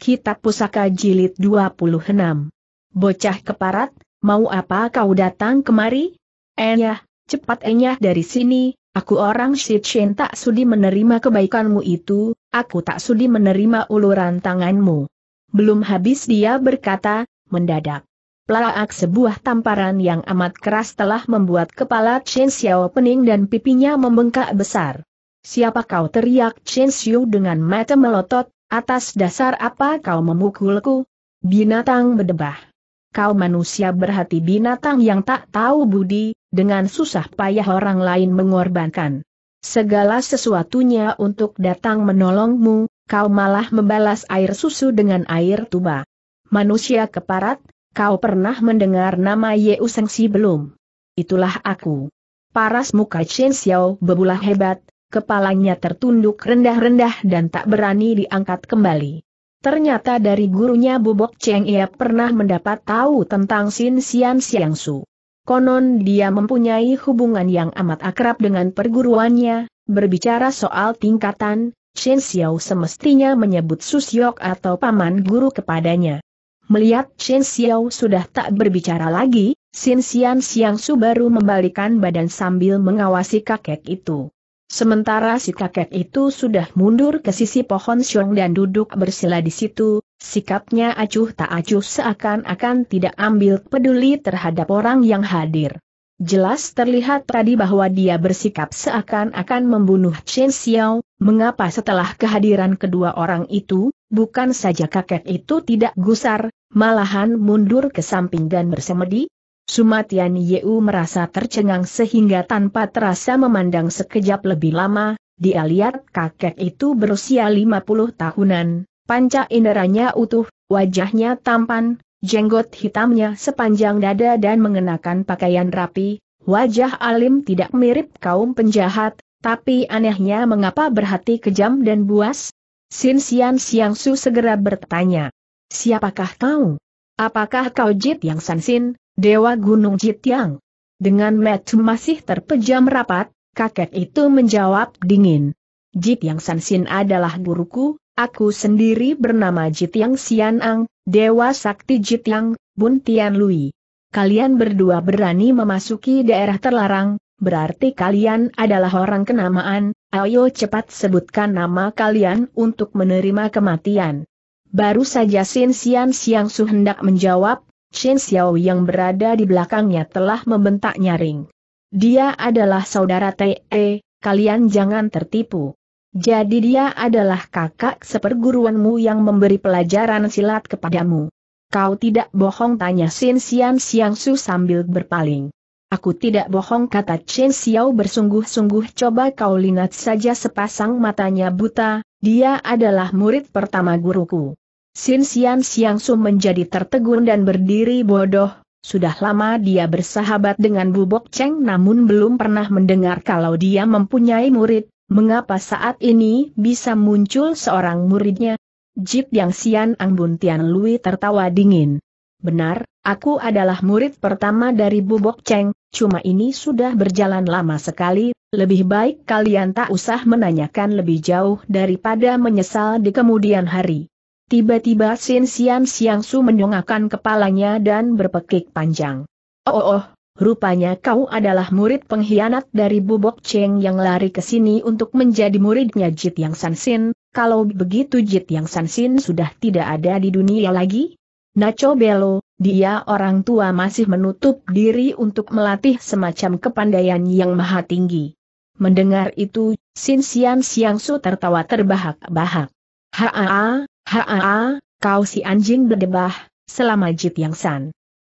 Kitab Pusaka Jilid 26. Bocah keparat, mau apa kau datang kemari? Enyah, cepat enyah dari sini, aku orang Shichen tak sudi menerima kebaikanmu itu, aku tak sudi menerima uluran tanganmu. Belum habis dia berkata, mendadak. Pelaak sebuah tamparan yang amat keras telah membuat kepala Chen Xiao pening dan pipinya membengkak besar. Siapa kau teriak Chen Xiu dengan mata melotot, Atas dasar apa kau memukulku? Binatang berdebah. Kau manusia berhati binatang yang tak tahu budi, dengan susah payah orang lain mengorbankan. Segala sesuatunya untuk datang menolongmu, kau malah membalas air susu dengan air tuba. Manusia keparat, kau pernah mendengar nama Ye Usengsi belum? Itulah aku. Paras muka Chen Xiao bebulah hebat, kepalanya tertunduk rendah-rendah dan tak berani diangkat kembali. Ternyata dari gurunya Bobok Cheng ia pernah mendapat tahu tentang Sin Sian Siang Su. Konon dia mempunyai hubungan yang amat akrab dengan perguruannya, berbicara soal tingkatan, Chen Xiao semestinya menyebut Susyok atau paman guru kepadanya. Melihat Chen Xiao sudah tak berbicara lagi, Sin Sian Siang Su baru membalikan badan sambil mengawasi kakek itu. Sementara si kakek itu sudah mundur ke sisi pohon siung dan duduk bersila di situ, sikapnya acuh tak acuh seakan-akan tidak ambil peduli terhadap orang yang hadir. Jelas terlihat tadi bahwa dia bersikap seakan-akan membunuh Chen Xiao, mengapa setelah kehadiran kedua orang itu, bukan saja kakek itu tidak gusar, malahan mundur ke samping dan bersemedi, Sumatian Yeu merasa tercengang sehingga tanpa terasa memandang sekejap lebih lama, dia lihat kakek itu berusia 50 tahunan, panca inderanya utuh, wajahnya tampan, jenggot hitamnya sepanjang dada dan mengenakan pakaian rapi, wajah alim tidak mirip kaum penjahat, tapi anehnya mengapa berhati kejam dan buas? Sin Sian Siang Su segera bertanya. Siapakah kau? Apakah kau Jit Yang San Dewa Gunung Jitiang. Dengan metu masih terpejam rapat, kakek itu menjawab dingin. Jit Yang Sansin adalah guruku, aku sendiri bernama Jit Yang Xianang, Dewa Sakti Jit Bun Tian Lui. Kalian berdua berani memasuki daerah terlarang, berarti kalian adalah orang kenamaan, ayo cepat sebutkan nama kalian untuk menerima kematian. Baru saja Sin Sian Siang Su hendak menjawab, Chen Xiao yang berada di belakangnya telah membentak nyaring. Dia adalah saudara T.E., kalian jangan tertipu. Jadi dia adalah kakak seperguruanmu yang memberi pelajaran silat kepadamu. Kau tidak bohong tanya Xin Xian Xiang Su sambil berpaling. Aku tidak bohong kata Chen Xiao bersungguh-sungguh coba kau lihat saja sepasang matanya buta, dia adalah murid pertama guruku. Sin Sian Siang Su menjadi tertegun dan berdiri bodoh, sudah lama dia bersahabat dengan Bubok Cheng namun belum pernah mendengar kalau dia mempunyai murid, mengapa saat ini bisa muncul seorang muridnya? Jip Yang Sian Bun Tian Lui tertawa dingin. Benar, aku adalah murid pertama dari Bubok Cheng, cuma ini sudah berjalan lama sekali, lebih baik kalian tak usah menanyakan lebih jauh daripada menyesal di kemudian hari. Tiba-tiba Sin Sian Siang Su mendongakkan kepalanya dan berpekik panjang. Oh, oh, oh, rupanya kau adalah murid pengkhianat dari Bubok Cheng yang lari ke sini untuk menjadi muridnya Jit Yang San Sin, kalau begitu Jit Yang San Sin sudah tidak ada di dunia lagi? Nacho Belo, dia orang tua masih menutup diri untuk melatih semacam kepandaian yang maha tinggi. Mendengar itu, Sin Sian Siang Su tertawa terbahak-bahak. Haa, Haa, kau si anjing berdebah, selama Jit Yang San.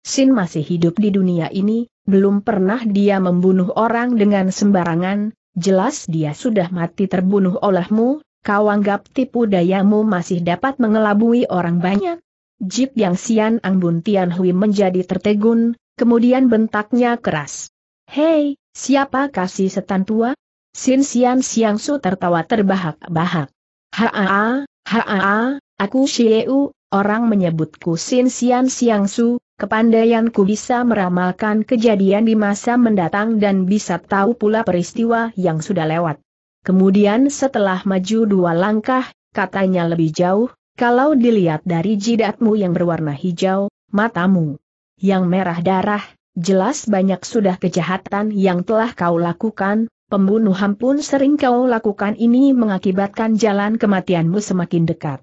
Sin masih hidup di dunia ini, belum pernah dia membunuh orang dengan sembarangan, jelas dia sudah mati terbunuh olehmu, kau anggap tipu dayamu masih dapat mengelabui orang banyak. Jit Yang Sian bun Tian Hui menjadi tertegun, kemudian bentaknya keras. Hei, siapa kasih setan tua? Sin Sian Siang Su tertawa terbahak-bahak. Haa, haa, Aku Xieu, orang menyebutku Sin Xian Xiang Su, kepandaianku bisa meramalkan kejadian di masa mendatang dan bisa tahu pula peristiwa yang sudah lewat. Kemudian setelah maju dua langkah, katanya lebih jauh, kalau dilihat dari jidatmu yang berwarna hijau, matamu yang merah darah, jelas banyak sudah kejahatan yang telah kau lakukan, pembunuhan pun sering kau lakukan ini mengakibatkan jalan kematianmu semakin dekat.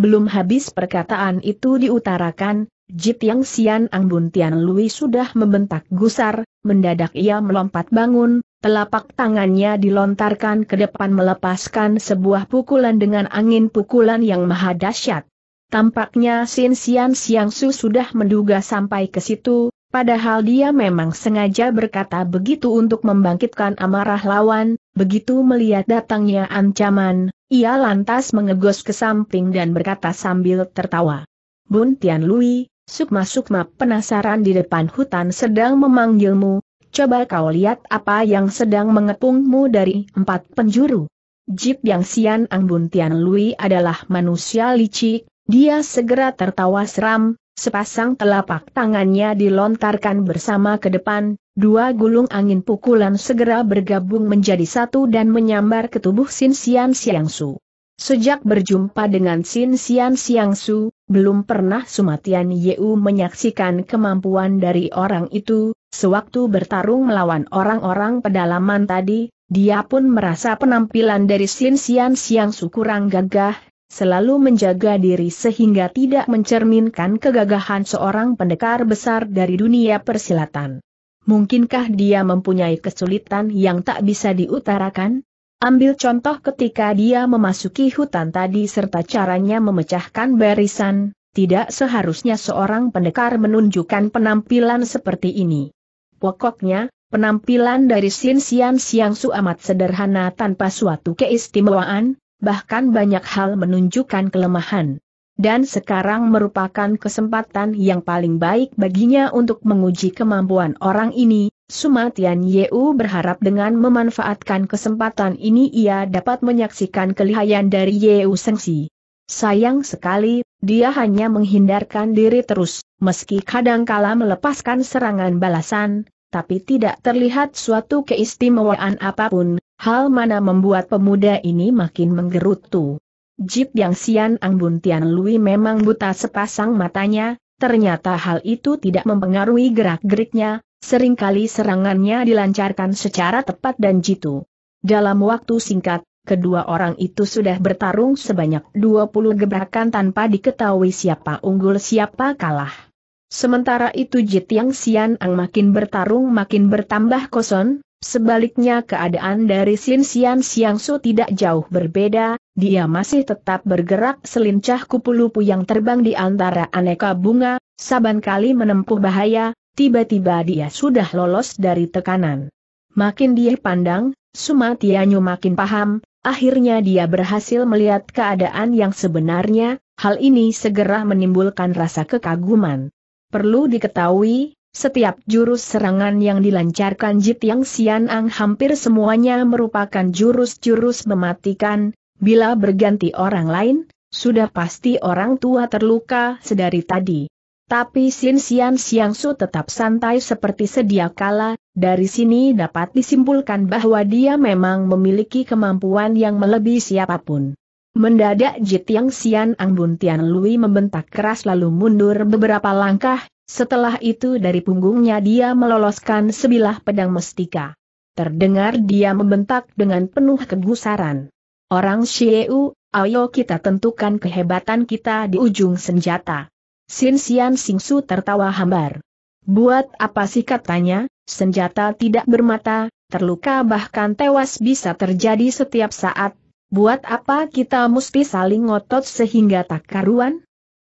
Belum habis perkataan itu diutarakan, Jit Yang Sian Ang Bun Tian Lui sudah membentak gusar, mendadak ia melompat bangun, telapak tangannya dilontarkan ke depan melepaskan sebuah pukulan dengan angin pukulan yang maha dahsyat. Tampaknya Sin Sian Siang Su sudah menduga sampai ke situ, padahal dia memang sengaja berkata begitu untuk membangkitkan amarah lawan, begitu melihat datangnya ancaman, ia lantas mengegos ke samping dan berkata sambil tertawa. Bun Tian Lui, sukma-sukma penasaran di depan hutan sedang memanggilmu, coba kau lihat apa yang sedang mengepungmu dari empat penjuru. Jip Yang Sian Ang Bun Tian Lui adalah manusia licik, dia segera tertawa seram, sepasang telapak tangannya dilontarkan bersama ke depan, dua gulung angin pukulan segera bergabung menjadi satu dan menyambar ke tubuh Sin Sian Siang Su. Sejak berjumpa dengan Sin Sian Siang Su, belum pernah Sumatian Yeu menyaksikan kemampuan dari orang itu, sewaktu bertarung melawan orang-orang pedalaman tadi, dia pun merasa penampilan dari Sin Sian Siang Su kurang gagah, selalu menjaga diri sehingga tidak mencerminkan kegagahan seorang pendekar besar dari dunia persilatan. Mungkinkah dia mempunyai kesulitan yang tak bisa diutarakan? Ambil contoh ketika dia memasuki hutan tadi serta caranya memecahkan barisan, tidak seharusnya seorang pendekar menunjukkan penampilan seperti ini. Pokoknya, Penampilan dari Sin Sian Siang Su amat sederhana tanpa suatu keistimewaan, bahkan banyak hal menunjukkan kelemahan. Dan sekarang merupakan kesempatan yang paling baik baginya untuk menguji kemampuan orang ini, Sumatian Yeu berharap dengan memanfaatkan kesempatan ini ia dapat menyaksikan kelihayan dari Yeu Sengsi. Sayang sekali, dia hanya menghindarkan diri terus, meski kadangkala melepaskan serangan balasan, tapi tidak terlihat suatu keistimewaan apapun, Hal mana membuat pemuda ini makin menggerutu. Jip yang Sian Bun Tian Lui memang buta sepasang matanya, ternyata hal itu tidak mempengaruhi gerak-geriknya, seringkali serangannya dilancarkan secara tepat dan jitu. Dalam waktu singkat, kedua orang itu sudah bertarung sebanyak 20 gebrakan tanpa diketahui siapa unggul siapa kalah. Sementara itu Jit Yang Sian Ang makin bertarung makin bertambah kosong, Sebaliknya keadaan dari Sin Sian Siang Su tidak jauh berbeda, dia masih tetap bergerak selincah kupu-lupu yang terbang di antara aneka bunga, saban kali menempuh bahaya, tiba-tiba dia sudah lolos dari tekanan. Makin dia pandang, Sumatianyu makin paham, akhirnya dia berhasil melihat keadaan yang sebenarnya, hal ini segera menimbulkan rasa kekaguman. Perlu diketahui, setiap jurus serangan yang dilancarkan Jit Yang Sian Ang hampir semuanya merupakan jurus-jurus mematikan, bila berganti orang lain, sudah pasti orang tua terluka sedari tadi. Tapi Sin Xian Siang Su tetap santai seperti sedia kala, dari sini dapat disimpulkan bahwa dia memang memiliki kemampuan yang melebihi siapapun. Mendadak Jit Yang Xian Ang Tian Lui membentak keras lalu mundur beberapa langkah, setelah itu dari punggungnya dia meloloskan sebilah pedang mestika. Terdengar dia membentak dengan penuh kegusaran. Orang Xieu, ayo kita tentukan kehebatan kita di ujung senjata. Sin Xian Su tertawa hambar. Buat apa sih katanya, senjata tidak bermata, terluka bahkan tewas bisa terjadi setiap saat. Buat apa kita mesti saling ngotot sehingga tak karuan?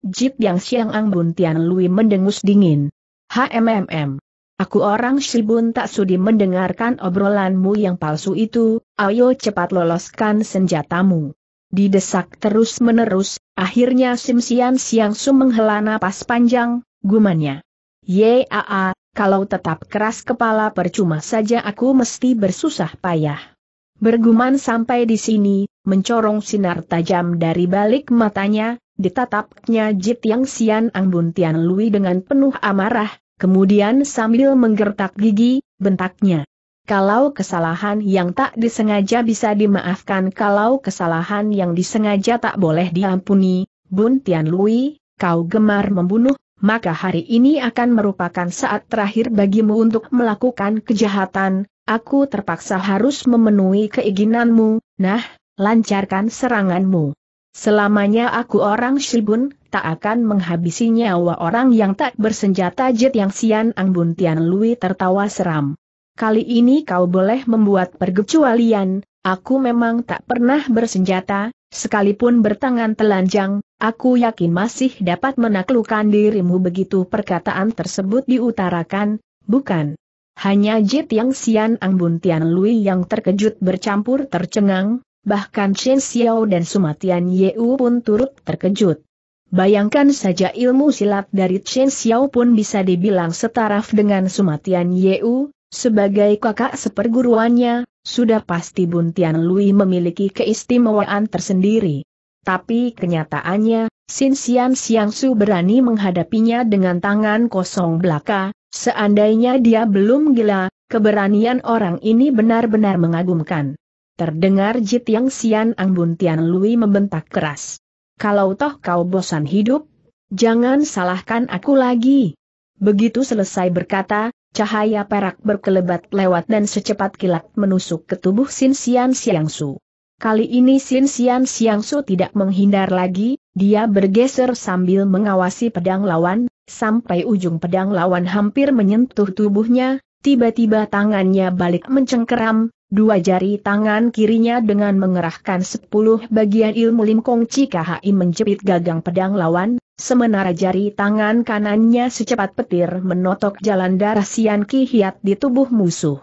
Jip Yang Siang bun Tian Lui mendengus dingin. HMMM. Aku orang Shibun tak sudi mendengarkan obrolanmu yang palsu itu, ayo cepat loloskan senjatamu. Didesak terus-menerus, akhirnya Sim Sian Siang Su menghela napas panjang, gumannya. Yaa, kalau tetap keras kepala percuma saja aku mesti bersusah payah. Berguman sampai di sini, mencorong sinar tajam dari balik matanya, ditatapnya Jit Yang Ang Bun Tian Lui dengan penuh amarah, kemudian sambil menggertak gigi, bentaknya. Kalau kesalahan yang tak disengaja bisa dimaafkan kalau kesalahan yang disengaja tak boleh diampuni, Bun Tian Lui, kau gemar membunuh, maka hari ini akan merupakan saat terakhir bagimu untuk melakukan kejahatan, aku terpaksa harus memenuhi keinginanmu, nah, lancarkan seranganmu. Selamanya aku orang Shibun, tak akan menghabisi nyawa orang yang tak bersenjata Jet Yang Sian Bun Tian Lui tertawa seram. Kali ini kau boleh membuat pergecualian, aku memang tak pernah bersenjata, sekalipun bertangan telanjang, aku yakin masih dapat menaklukkan dirimu begitu perkataan tersebut diutarakan, bukan? Hanya Jet Yang Sian Bun Tian Lui yang terkejut bercampur tercengang, bahkan Chen Xiao dan Sumatian Yeu pun turut terkejut. Bayangkan saja ilmu silat dari Chen Xiao pun bisa dibilang setaraf dengan Sumatian Yeu, sebagai kakak seperguruannya, sudah pasti Buntian Lui memiliki keistimewaan tersendiri. Tapi kenyataannya, Xin Xian Xiang Su berani menghadapinya dengan tangan kosong belaka, seandainya dia belum gila, keberanian orang ini benar-benar mengagumkan. Terdengar Jit Yang Sian Bun Tian Lui membentak keras. Kalau toh kau bosan hidup, jangan salahkan aku lagi. Begitu selesai berkata, cahaya perak berkelebat lewat dan secepat kilat menusuk ke tubuh Sin Sian siang su. Kali ini Sin Sian siang su tidak menghindar lagi, dia bergeser sambil mengawasi pedang lawan, sampai ujung pedang lawan hampir menyentuh tubuhnya, tiba-tiba tangannya balik mencengkeram, Dua jari tangan kirinya dengan mengerahkan sepuluh bagian ilmu lim Chi Cikahai menjepit gagang pedang lawan, sementara jari tangan kanannya secepat petir menotok jalan darah Sian Ki Hiat di tubuh musuh.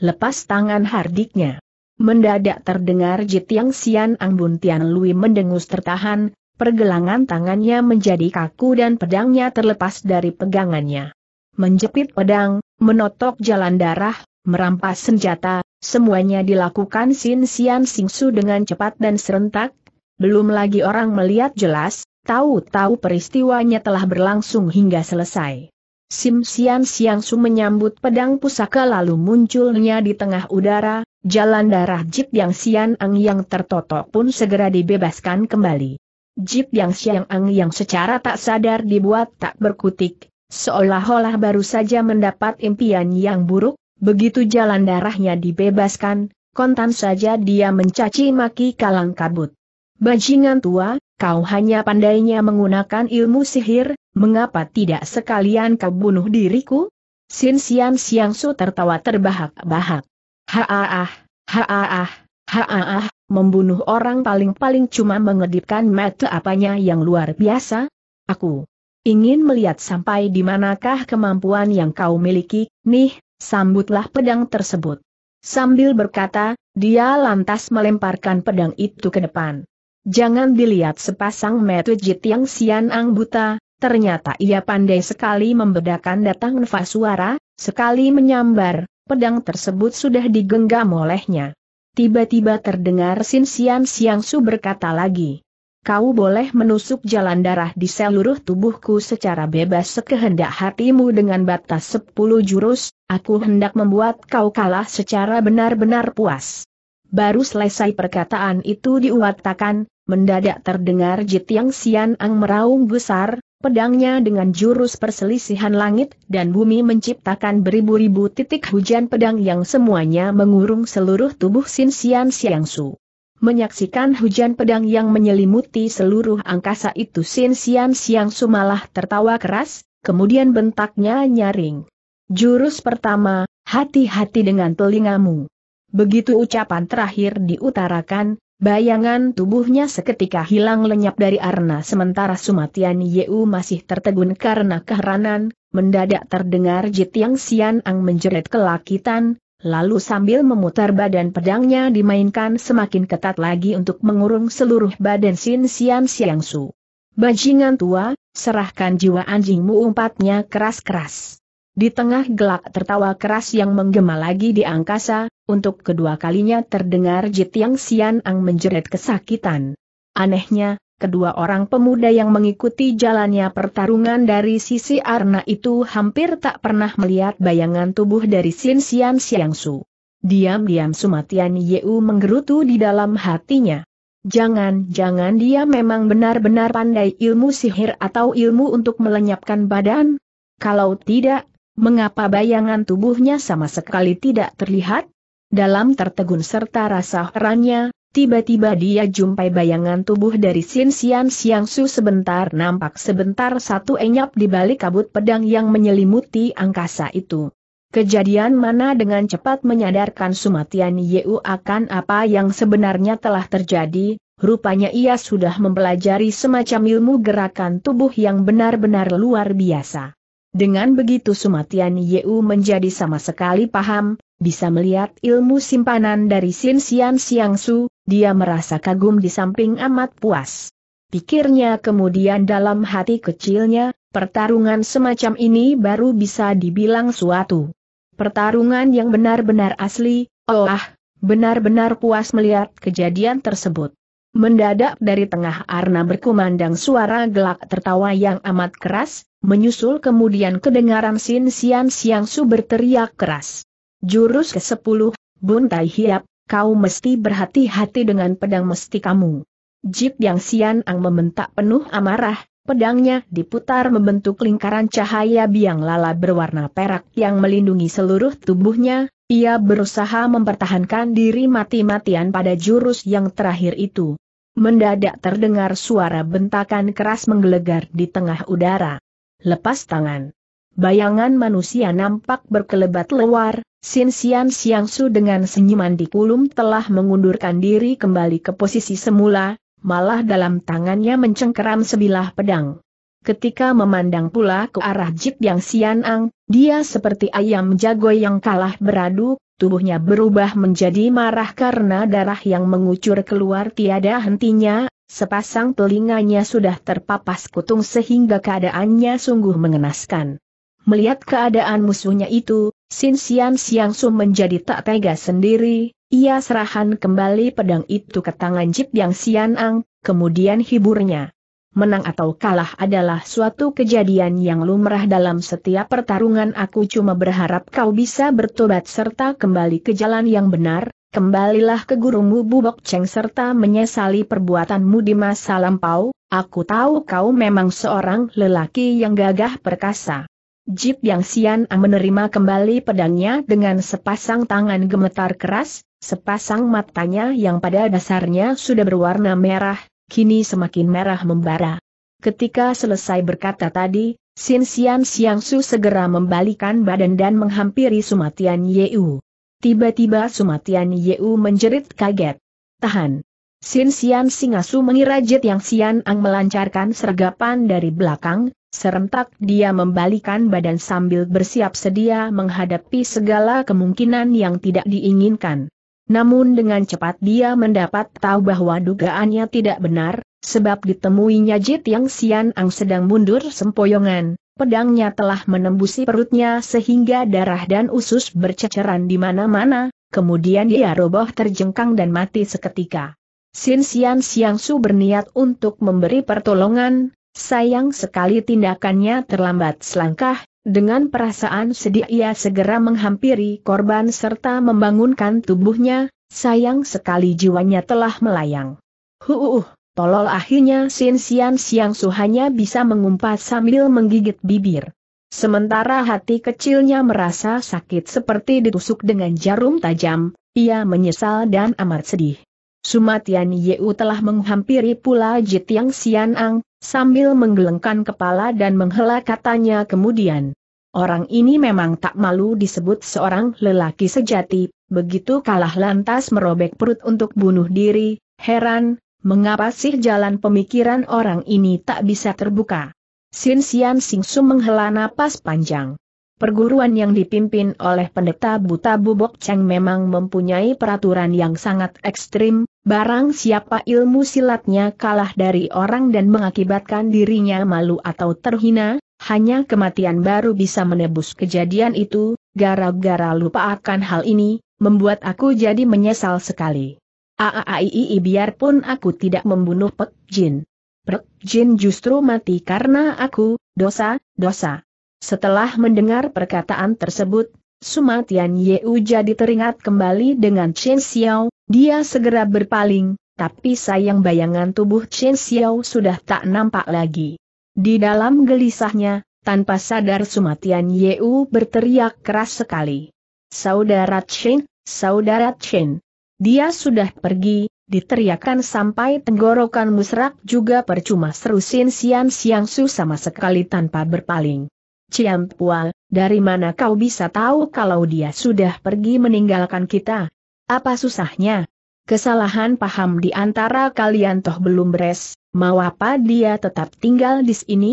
Lepas tangan hardiknya. Mendadak terdengar jitiang Sian ang bun Tian Lui mendengus tertahan, pergelangan tangannya menjadi kaku dan pedangnya terlepas dari pegangannya. Menjepit pedang, menotok jalan darah, merampas senjata, Semuanya dilakukan Sin Sian Sing Su dengan cepat dan serentak, belum lagi orang melihat jelas, tahu-tahu peristiwanya telah berlangsung hingga selesai. Sim Sian Su menyambut pedang pusaka lalu munculnya di tengah udara, jalan darah Jip Yang Sian Ang yang tertotok pun segera dibebaskan kembali. Jip Yang Sian Ang yang secara tak sadar dibuat tak berkutik, seolah-olah baru saja mendapat impian yang buruk, Begitu jalan darahnya dibebaskan, kontan saja dia mencaci maki kalang kabut. Bajingan tua, kau hanya pandainya menggunakan ilmu sihir, mengapa tidak sekalian kau bunuh diriku? Sin Sian Siang Su tertawa terbahak-bahak. Haaah, haaah, haaah, membunuh orang paling-paling cuma mengedipkan mata apanya yang luar biasa? Aku ingin melihat sampai di manakah kemampuan yang kau miliki, nih, sambutlah pedang tersebut. Sambil berkata, dia lantas melemparkan pedang itu ke depan. Jangan dilihat sepasang jit yang sianang buta, ternyata ia pandai sekali membedakan datang nafas suara, sekali menyambar, pedang tersebut sudah digenggam olehnya. Tiba-tiba terdengar Sin Sian Siang Su berkata lagi. Kau boleh menusuk jalan darah di seluruh tubuhku secara bebas sekehendak hatimu dengan batas 10 jurus, Aku hendak membuat kau kalah secara benar-benar puas. Baru selesai perkataan itu diuatakan, mendadak terdengar Jit Yang Sian Ang meraung besar, pedangnya dengan jurus perselisihan langit dan bumi menciptakan beribu-ribu titik hujan pedang yang semuanya mengurung seluruh tubuh Sin Sian Siang Su. Menyaksikan hujan pedang yang menyelimuti seluruh angkasa itu Sin Sian Siang Su malah tertawa keras, kemudian bentaknya nyaring. Jurus pertama, hati-hati dengan telingamu. Begitu ucapan terakhir diutarakan, bayangan tubuhnya seketika hilang lenyap dari arna sementara Sumatian Yeu masih tertegun karena keheranan, mendadak terdengar Jit Yang Sian Ang menjerit kelakitan, lalu sambil memutar badan pedangnya dimainkan semakin ketat lagi untuk mengurung seluruh badan Sin Sian Siang Su. Bajingan tua, serahkan jiwa anjingmu umpatnya keras-keras. Di tengah gelak tertawa keras yang menggema lagi di angkasa, untuk kedua kalinya terdengar Yang Sian Ang menjerit kesakitan. Anehnya, kedua orang pemuda yang mengikuti jalannya pertarungan dari sisi Arna itu hampir tak pernah melihat bayangan tubuh dari Sin Sian Siang Su. Diam-diam Sumatian Yeu menggerutu di dalam hatinya. Jangan-jangan dia memang benar-benar pandai ilmu sihir atau ilmu untuk melenyapkan badan? Kalau tidak, Mengapa bayangan tubuhnya sama sekali tidak terlihat? Dalam tertegun serta rasa herannya, tiba-tiba dia jumpai bayangan tubuh dari Sin Sian Siang Su sebentar nampak sebentar satu enyap di balik kabut pedang yang menyelimuti angkasa itu. Kejadian mana dengan cepat menyadarkan Sumatian Yeu akan apa yang sebenarnya telah terjadi, rupanya ia sudah mempelajari semacam ilmu gerakan tubuh yang benar-benar luar biasa. Dengan begitu Sumatian Yeu menjadi sama sekali paham, bisa melihat ilmu simpanan dari Sin Sian Siang Su, dia merasa kagum di samping amat puas. Pikirnya kemudian dalam hati kecilnya, pertarungan semacam ini baru bisa dibilang suatu pertarungan yang benar-benar asli, oh ah, benar-benar puas melihat kejadian tersebut. Mendadak dari tengah arna berkumandang suara gelak tertawa yang amat keras, Menyusul kemudian kedengaran Sin Sian Siang Su berteriak keras. Jurus ke-10, Bun Tai Hiap, kau mesti berhati-hati dengan pedang mesti kamu. Jip Yang Sian Ang membentak penuh amarah, pedangnya diputar membentuk lingkaran cahaya biang lala berwarna perak yang melindungi seluruh tubuhnya, ia berusaha mempertahankan diri mati-matian pada jurus yang terakhir itu. Mendadak terdengar suara bentakan keras menggelegar di tengah udara. Lepas tangan. Bayangan manusia nampak berkelebat lewar, Sin Sian Siang Su dengan senyuman di kulum telah mengundurkan diri kembali ke posisi semula, malah dalam tangannya mencengkeram sebilah pedang. Ketika memandang pula ke arah Jip Yang Sianang, dia seperti ayam jago yang kalah beradu, tubuhnya berubah menjadi marah karena darah yang mengucur keluar tiada hentinya, sepasang telinganya sudah terpapas kutung sehingga keadaannya sungguh mengenaskan. Melihat keadaan musuhnya itu, Sin Sian Siang Su menjadi tak tega sendiri, ia serahan kembali pedang itu ke tangan Jip Yang Sianang, kemudian hiburnya menang atau kalah adalah suatu kejadian yang lumrah dalam setiap pertarungan aku cuma berharap kau bisa bertobat serta kembali ke jalan yang benar, kembalilah ke gurumu Bubok Cheng serta menyesali perbuatanmu di masa lampau, aku tahu kau memang seorang lelaki yang gagah perkasa. Jip Yang sian menerima kembali pedangnya dengan sepasang tangan gemetar keras, sepasang matanya yang pada dasarnya sudah berwarna merah, kini semakin merah membara. Ketika selesai berkata tadi, Sin Sian Siang Su segera membalikan badan dan menghampiri Sumatian Yeu. Tiba-tiba Sumatian Yeu menjerit kaget. Tahan. Sin Sian Singasu mengira Jet Yang Xian Ang melancarkan sergapan dari belakang, serentak dia membalikan badan sambil bersiap sedia menghadapi segala kemungkinan yang tidak diinginkan. Namun dengan cepat dia mendapat tahu bahwa dugaannya tidak benar, sebab ditemuinya Jit Yang Sian Ang sedang mundur sempoyongan, pedangnya telah menembusi perutnya sehingga darah dan usus berceceran di mana-mana, kemudian dia roboh terjengkang dan mati seketika. Sin Sian Siang Su berniat untuk memberi pertolongan, sayang sekali tindakannya terlambat selangkah, dengan perasaan sedih ia segera menghampiri korban serta membangunkan tubuhnya, sayang sekali jiwanya telah melayang. Huuuh, tolol akhirnya Sin Sian Siang Su hanya bisa mengumpat sambil menggigit bibir. Sementara hati kecilnya merasa sakit seperti ditusuk dengan jarum tajam, ia menyesal dan amat sedih. Sumatian Yeu telah menghampiri pula Jitiang Xianang, sambil menggelengkan kepala dan menghela katanya kemudian. Orang ini memang tak malu disebut seorang lelaki sejati, begitu kalah lantas merobek perut untuk bunuh diri, heran, mengapa sih jalan pemikiran orang ini tak bisa terbuka. Sin Xian Sing Su menghela napas panjang. Perguruan yang dipimpin oleh pendeta buta Bubok Cheng memang mempunyai peraturan yang sangat ekstrim, Barang siapa ilmu silatnya kalah dari orang dan mengakibatkan dirinya malu atau terhina, hanya kematian baru bisa menebus kejadian itu, gara-gara lupa akan hal ini, membuat aku jadi menyesal sekali. Aaaiii biarpun aku tidak membunuh Pek Jin. Pek Jin justru mati karena aku, dosa, dosa. Setelah mendengar perkataan tersebut, Sumatian Yeu jadi teringat kembali dengan Chen Xiao, dia segera berpaling, tapi sayang bayangan tubuh Chen Xiao sudah tak nampak lagi. Di dalam gelisahnya, tanpa sadar Sumatian Yeu berteriak keras sekali. Saudara Chen, Saudara Chen. Dia sudah pergi, diteriakan sampai tenggorokan musrak juga percuma seru Sin Sian Siang Su sama sekali tanpa berpaling. Ciam Ciampua, dari mana kau bisa tahu kalau dia sudah pergi meninggalkan kita? Apa susahnya? Kesalahan paham di antara kalian toh belum beres, mau apa dia tetap tinggal di sini?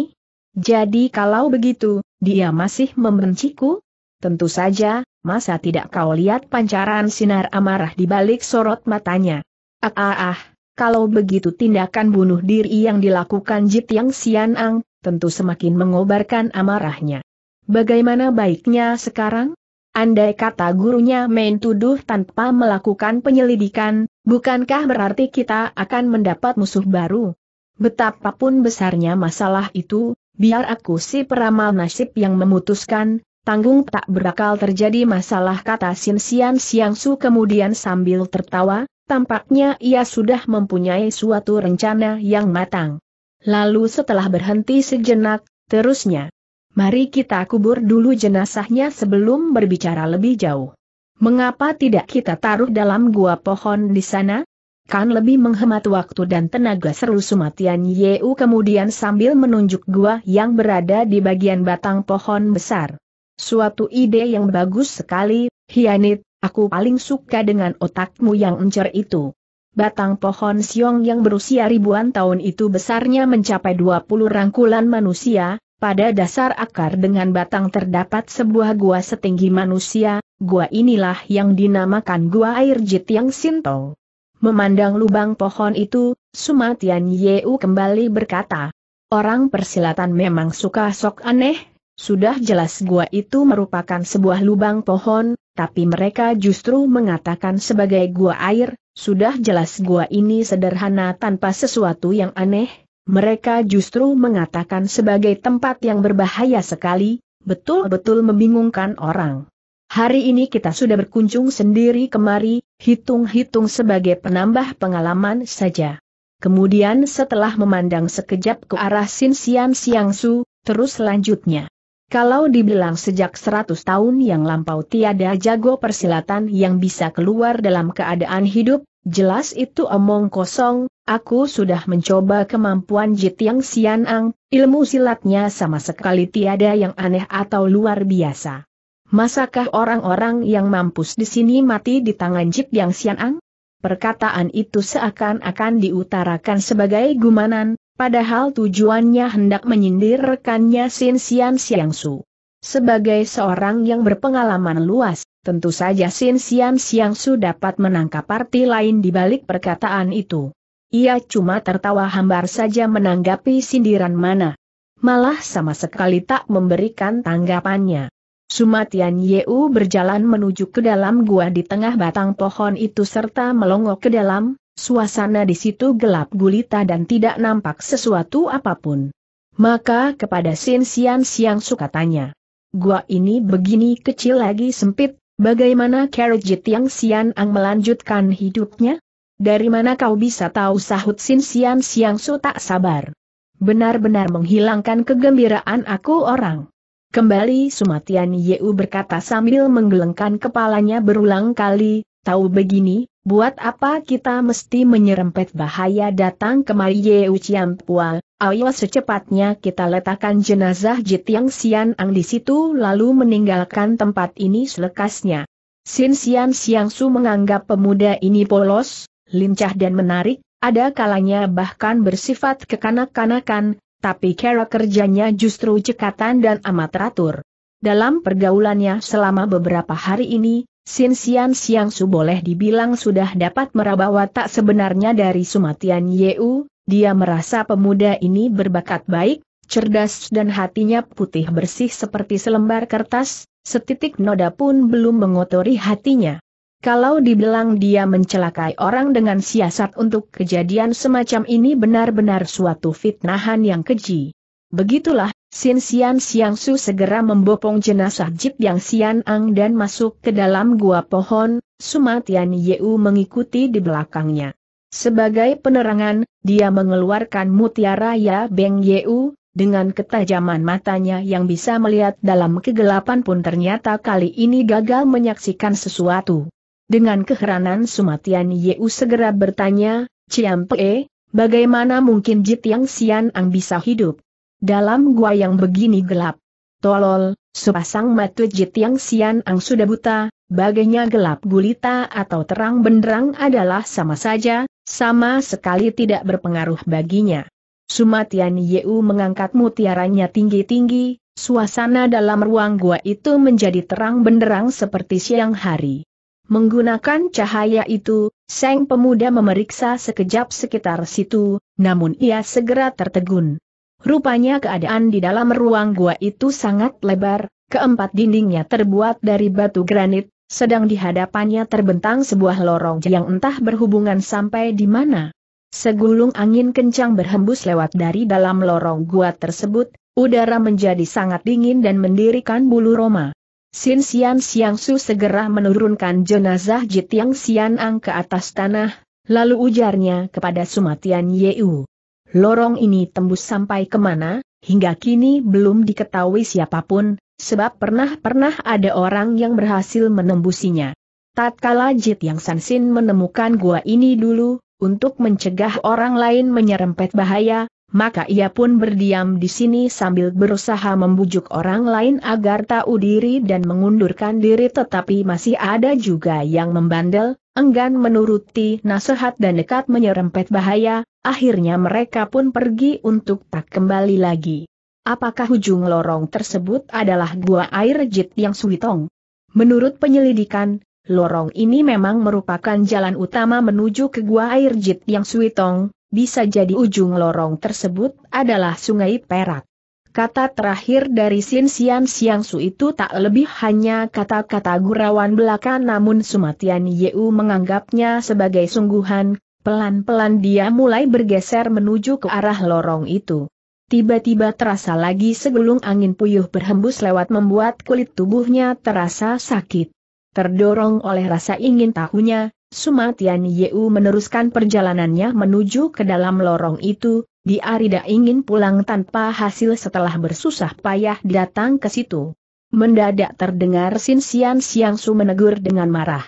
Jadi kalau begitu, dia masih membenciku? Tentu saja, masa tidak kau lihat pancaran sinar amarah di balik sorot matanya? Ah ah ah, kalau begitu tindakan bunuh diri yang dilakukan Jit Yang Sianang tentu semakin mengobarkan amarahnya. Bagaimana baiknya sekarang? Andai kata gurunya main tuduh tanpa melakukan penyelidikan, bukankah berarti kita akan mendapat musuh baru? Betapapun besarnya masalah itu, biar aku si peramal nasib yang memutuskan, tanggung tak berakal terjadi masalah kata Sin Sian Siang Su kemudian sambil tertawa, tampaknya ia sudah mempunyai suatu rencana yang matang. Lalu setelah berhenti sejenak, terusnya. Mari kita kubur dulu jenazahnya sebelum berbicara lebih jauh. Mengapa tidak kita taruh dalam gua pohon di sana? Kan lebih menghemat waktu dan tenaga seru sumatian Yeu kemudian sambil menunjuk gua yang berada di bagian batang pohon besar. Suatu ide yang bagus sekali, Hianit, aku paling suka dengan otakmu yang encer itu batang pohon siong yang berusia ribuan tahun itu besarnya mencapai 20 rangkulan manusia, pada dasar akar dengan batang terdapat sebuah gua setinggi manusia, gua inilah yang dinamakan gua air Jit yang sintong. Memandang lubang pohon itu, Sumatian Yeu kembali berkata, Orang persilatan memang suka sok aneh, sudah jelas gua itu merupakan sebuah lubang pohon, tapi mereka justru mengatakan sebagai gua air, sudah jelas gua ini sederhana tanpa sesuatu yang aneh, mereka justru mengatakan sebagai tempat yang berbahaya sekali, betul-betul membingungkan orang. Hari ini kita sudah berkunjung sendiri kemari, hitung-hitung sebagai penambah pengalaman saja. Kemudian setelah memandang sekejap ke arah Sin Sian Siang Su, terus selanjutnya. Kalau dibilang sejak 100 tahun yang lampau tiada jago persilatan yang bisa keluar dalam keadaan hidup, jelas itu omong kosong, aku sudah mencoba kemampuan Jit Yang Sian Ang, ilmu silatnya sama sekali tiada yang aneh atau luar biasa. Masakah orang-orang yang mampus di sini mati di tangan Jit Yang Sian Ang? Perkataan itu seakan-akan diutarakan sebagai gumanan, Padahal tujuannya hendak menyindir rekannya Sin Sian Siang Su. Sebagai seorang yang berpengalaman luas, tentu saja Sin Sian Siang Su dapat menangkap arti lain di balik perkataan itu. Ia cuma tertawa hambar saja menanggapi sindiran mana. Malah sama sekali tak memberikan tanggapannya. Sumatian Yeu berjalan menuju ke dalam gua di tengah batang pohon itu serta melongok ke dalam, Suasana di situ gelap gulita dan tidak nampak sesuatu apapun. Maka kepada Sin Sian Siang suka tanya. Gua ini begini kecil lagi sempit, bagaimana Kerjit yang Sian Ang melanjutkan hidupnya? Dari mana kau bisa tahu sahut Sin Sian Siang Su tak sabar? Benar-benar menghilangkan kegembiraan aku orang. Kembali Sumatian Yeu berkata sambil menggelengkan kepalanya berulang kali, Tahu begini, buat apa kita mesti menyerempet bahaya datang ke Ye Uciam Pua, ayo secepatnya kita letakkan jenazah Jitiang Sian Ang di situ lalu meninggalkan tempat ini selekasnya. Sin Sian Siang Su menganggap pemuda ini polos, lincah dan menarik, ada kalanya bahkan bersifat kekanak-kanakan, tapi cara kerjanya justru cekatan dan amat teratur. Dalam pergaulannya selama beberapa hari ini, Sin Sian Siang Su boleh dibilang sudah dapat meraba watak sebenarnya dari Sumatian Yeu, dia merasa pemuda ini berbakat baik, cerdas dan hatinya putih bersih seperti selembar kertas, setitik noda pun belum mengotori hatinya. Kalau dibilang dia mencelakai orang dengan siasat untuk kejadian semacam ini benar-benar suatu fitnahan yang keji. Begitulah, Sin Xian Xiang Su segera membopong jenazah Jip Yang Xian Ang dan masuk ke dalam gua pohon, Sumatian Yeu mengikuti di belakangnya. Sebagai penerangan, dia mengeluarkan mutiara Ya Beng Yeu, dengan ketajaman matanya yang bisa melihat dalam kegelapan pun ternyata kali ini gagal menyaksikan sesuatu. Dengan keheranan Sumatian Yeu segera bertanya, Ciampe, bagaimana mungkin Jit Yang Xian Ang bisa hidup? dalam gua yang begini gelap. Tolol, sepasang mata Jit Yang Sian Ang sudah buta, baginya gelap gulita atau terang benderang adalah sama saja, sama sekali tidak berpengaruh baginya. Sumatian Yeu mengangkat mutiaranya tinggi-tinggi, suasana dalam ruang gua itu menjadi terang benderang seperti siang hari. Menggunakan cahaya itu, Seng pemuda memeriksa sekejap sekitar situ, namun ia segera tertegun. Rupanya keadaan di dalam ruang gua itu sangat lebar, keempat dindingnya terbuat dari batu granit, sedang di hadapannya terbentang sebuah lorong yang entah berhubungan sampai di mana. Segulung angin kencang berhembus lewat dari dalam lorong gua tersebut, udara menjadi sangat dingin dan mendirikan bulu roma. Sin Xian Xiang Su segera menurunkan jenazah Jit Yang Xian Ang ke atas tanah, lalu ujarnya kepada Sumatian Yeu. Lorong ini tembus sampai kemana, hingga kini belum diketahui siapapun, sebab pernah-pernah ada orang yang berhasil menembusinya. Tatkala Jit Yang Sansin menemukan gua ini dulu, untuk mencegah orang lain menyerempet bahaya, maka ia pun berdiam di sini sambil berusaha membujuk orang lain agar tahu diri dan mengundurkan diri tetapi masih ada juga yang membandel, enggan menuruti nasihat dan dekat menyerempet bahaya, akhirnya mereka pun pergi untuk tak kembali lagi. Apakah ujung lorong tersebut adalah gua air jit yang suitong? Menurut penyelidikan, lorong ini memang merupakan jalan utama menuju ke gua air jit yang suitong, bisa jadi ujung lorong tersebut adalah sungai Perak. Kata terakhir dari Sin Sian Siang Su itu tak lebih hanya kata-kata gurauan belaka namun Sumatian Yeu menganggapnya sebagai sungguhan, pelan-pelan dia mulai bergeser menuju ke arah lorong itu. Tiba-tiba terasa lagi segelung angin puyuh berhembus lewat membuat kulit tubuhnya terasa sakit. Terdorong oleh rasa ingin tahunya, Sumatian Yeu meneruskan perjalanannya menuju ke dalam lorong itu, dia tidak ingin pulang tanpa hasil setelah bersusah payah datang ke situ. Mendadak terdengar Sin Sian Siang Su menegur dengan marah.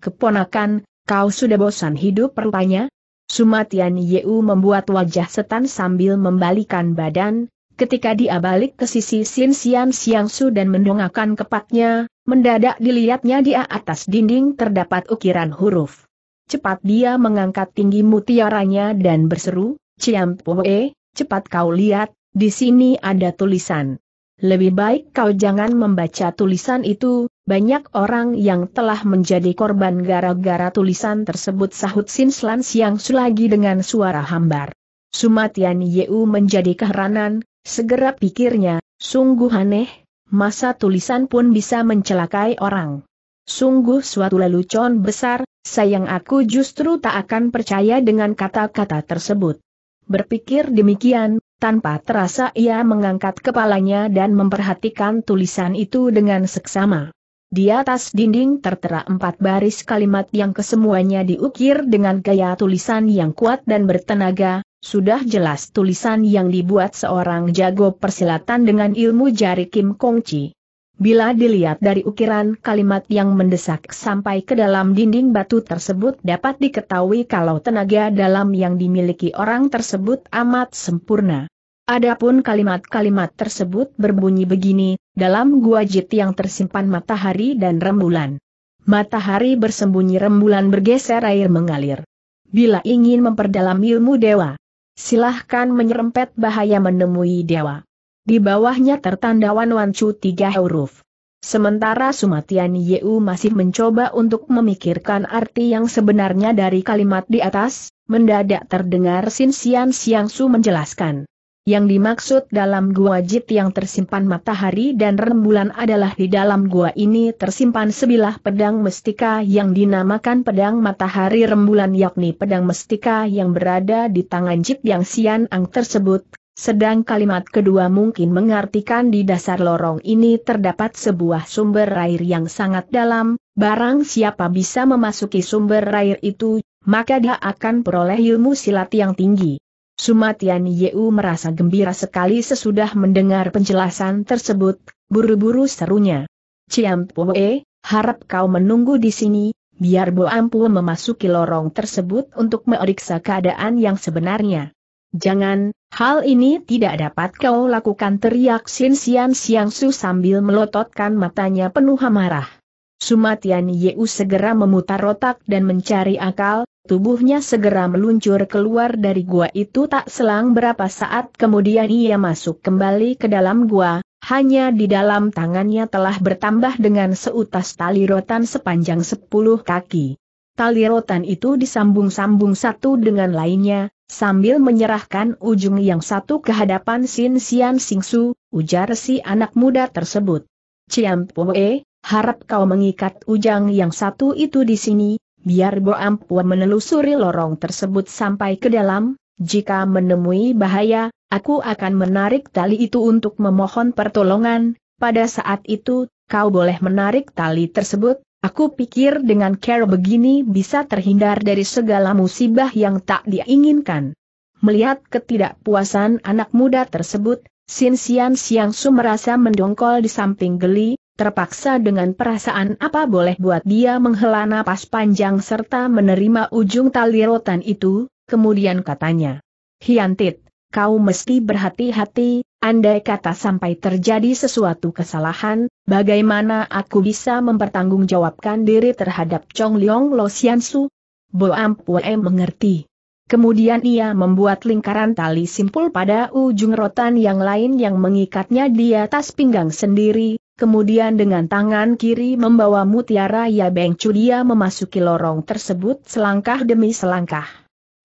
Keponakan, kau sudah bosan hidup pertanya? Sumatian Yeu membuat wajah setan sambil membalikan badan, ketika dia balik ke sisi Sin Sian Siang Su dan mendongakkan kepatnya, mendadak dilihatnya di atas dinding terdapat ukiran huruf. Cepat dia mengangkat tinggi mutiaranya dan berseru, Ciam Poe, cepat kau lihat, di sini ada tulisan. Lebih baik kau jangan membaca tulisan itu, banyak orang yang telah menjadi korban gara-gara tulisan tersebut sahut Sin Slan Siang Sulagi dengan suara hambar. Sumatian Yeu menjadi keheranan, segera pikirnya, sungguh aneh, masa tulisan pun bisa mencelakai orang. Sungguh suatu lelucon besar, sayang aku justru tak akan percaya dengan kata-kata tersebut. Berpikir demikian, tanpa terasa ia mengangkat kepalanya dan memperhatikan tulisan itu dengan seksama. Di atas dinding tertera empat baris kalimat yang kesemuanya diukir dengan gaya tulisan yang kuat dan bertenaga, sudah jelas tulisan yang dibuat seorang jago persilatan dengan ilmu jari Kim Kong Chi. Bila dilihat dari ukiran kalimat yang mendesak sampai ke dalam dinding batu tersebut dapat diketahui kalau tenaga dalam yang dimiliki orang tersebut amat sempurna. Adapun kalimat-kalimat tersebut berbunyi begini, dalam gua jit yang tersimpan matahari dan rembulan. Matahari bersembunyi rembulan bergeser air mengalir. Bila ingin memperdalam ilmu dewa, silahkan menyerempet bahaya menemui dewa. Di bawahnya tertanda Wan Wan Chu tiga huruf. Sementara Sumatian Yeu masih mencoba untuk memikirkan arti yang sebenarnya dari kalimat di atas, mendadak terdengar Sin Sian Siang Su menjelaskan. Yang dimaksud dalam gua jit yang tersimpan matahari dan rembulan adalah di dalam gua ini tersimpan sebilah pedang mestika yang dinamakan pedang matahari rembulan yakni pedang mestika yang berada di tangan jit yang Sian Ang tersebut, sedang kalimat kedua mungkin mengartikan di dasar lorong ini terdapat sebuah sumber air yang sangat dalam, barang siapa bisa memasuki sumber air itu, maka dia akan peroleh ilmu silat yang tinggi. Sumatian Yeu merasa gembira sekali sesudah mendengar penjelasan tersebut, buru-buru serunya. Ciampoe, harap kau menunggu di sini, biar Bo Ampu memasuki lorong tersebut untuk meriksa keadaan yang sebenarnya. Jangan, hal ini tidak dapat kau lakukan teriak Sin Sian Siang Su sambil melototkan matanya penuh amarah. Sumatian Yeu segera memutar otak dan mencari akal, tubuhnya segera meluncur keluar dari gua itu tak selang berapa saat kemudian ia masuk kembali ke dalam gua, hanya di dalam tangannya telah bertambah dengan seutas tali rotan sepanjang 10 kaki. Tali rotan itu disambung-sambung satu dengan lainnya, sambil menyerahkan ujung yang satu ke hadapan Sin Sian Singsu, ujar si anak muda tersebut. Ciam Poe, harap kau mengikat ujang yang satu itu di sini, biar Bo Ampua menelusuri lorong tersebut sampai ke dalam, jika menemui bahaya, aku akan menarik tali itu untuk memohon pertolongan, pada saat itu, kau boleh menarik tali tersebut, Aku pikir dengan care begini bisa terhindar dari segala musibah yang tak diinginkan. Melihat ketidakpuasan anak muda tersebut, Sin Sian Siang Su merasa mendongkol di samping geli, terpaksa dengan perasaan apa boleh buat dia menghela napas panjang serta menerima ujung tali rotan itu, kemudian katanya. Hiantit, kau mesti berhati-hati, andai kata sampai terjadi sesuatu kesalahan, bagaimana aku bisa mempertanggungjawabkan diri terhadap Chong Leong Lo Sian Su? Bo Ampue mengerti. Kemudian ia membuat lingkaran tali simpul pada ujung rotan yang lain yang mengikatnya di atas pinggang sendiri, kemudian dengan tangan kiri membawa mutiara Ya Beng Cu dia memasuki lorong tersebut selangkah demi selangkah.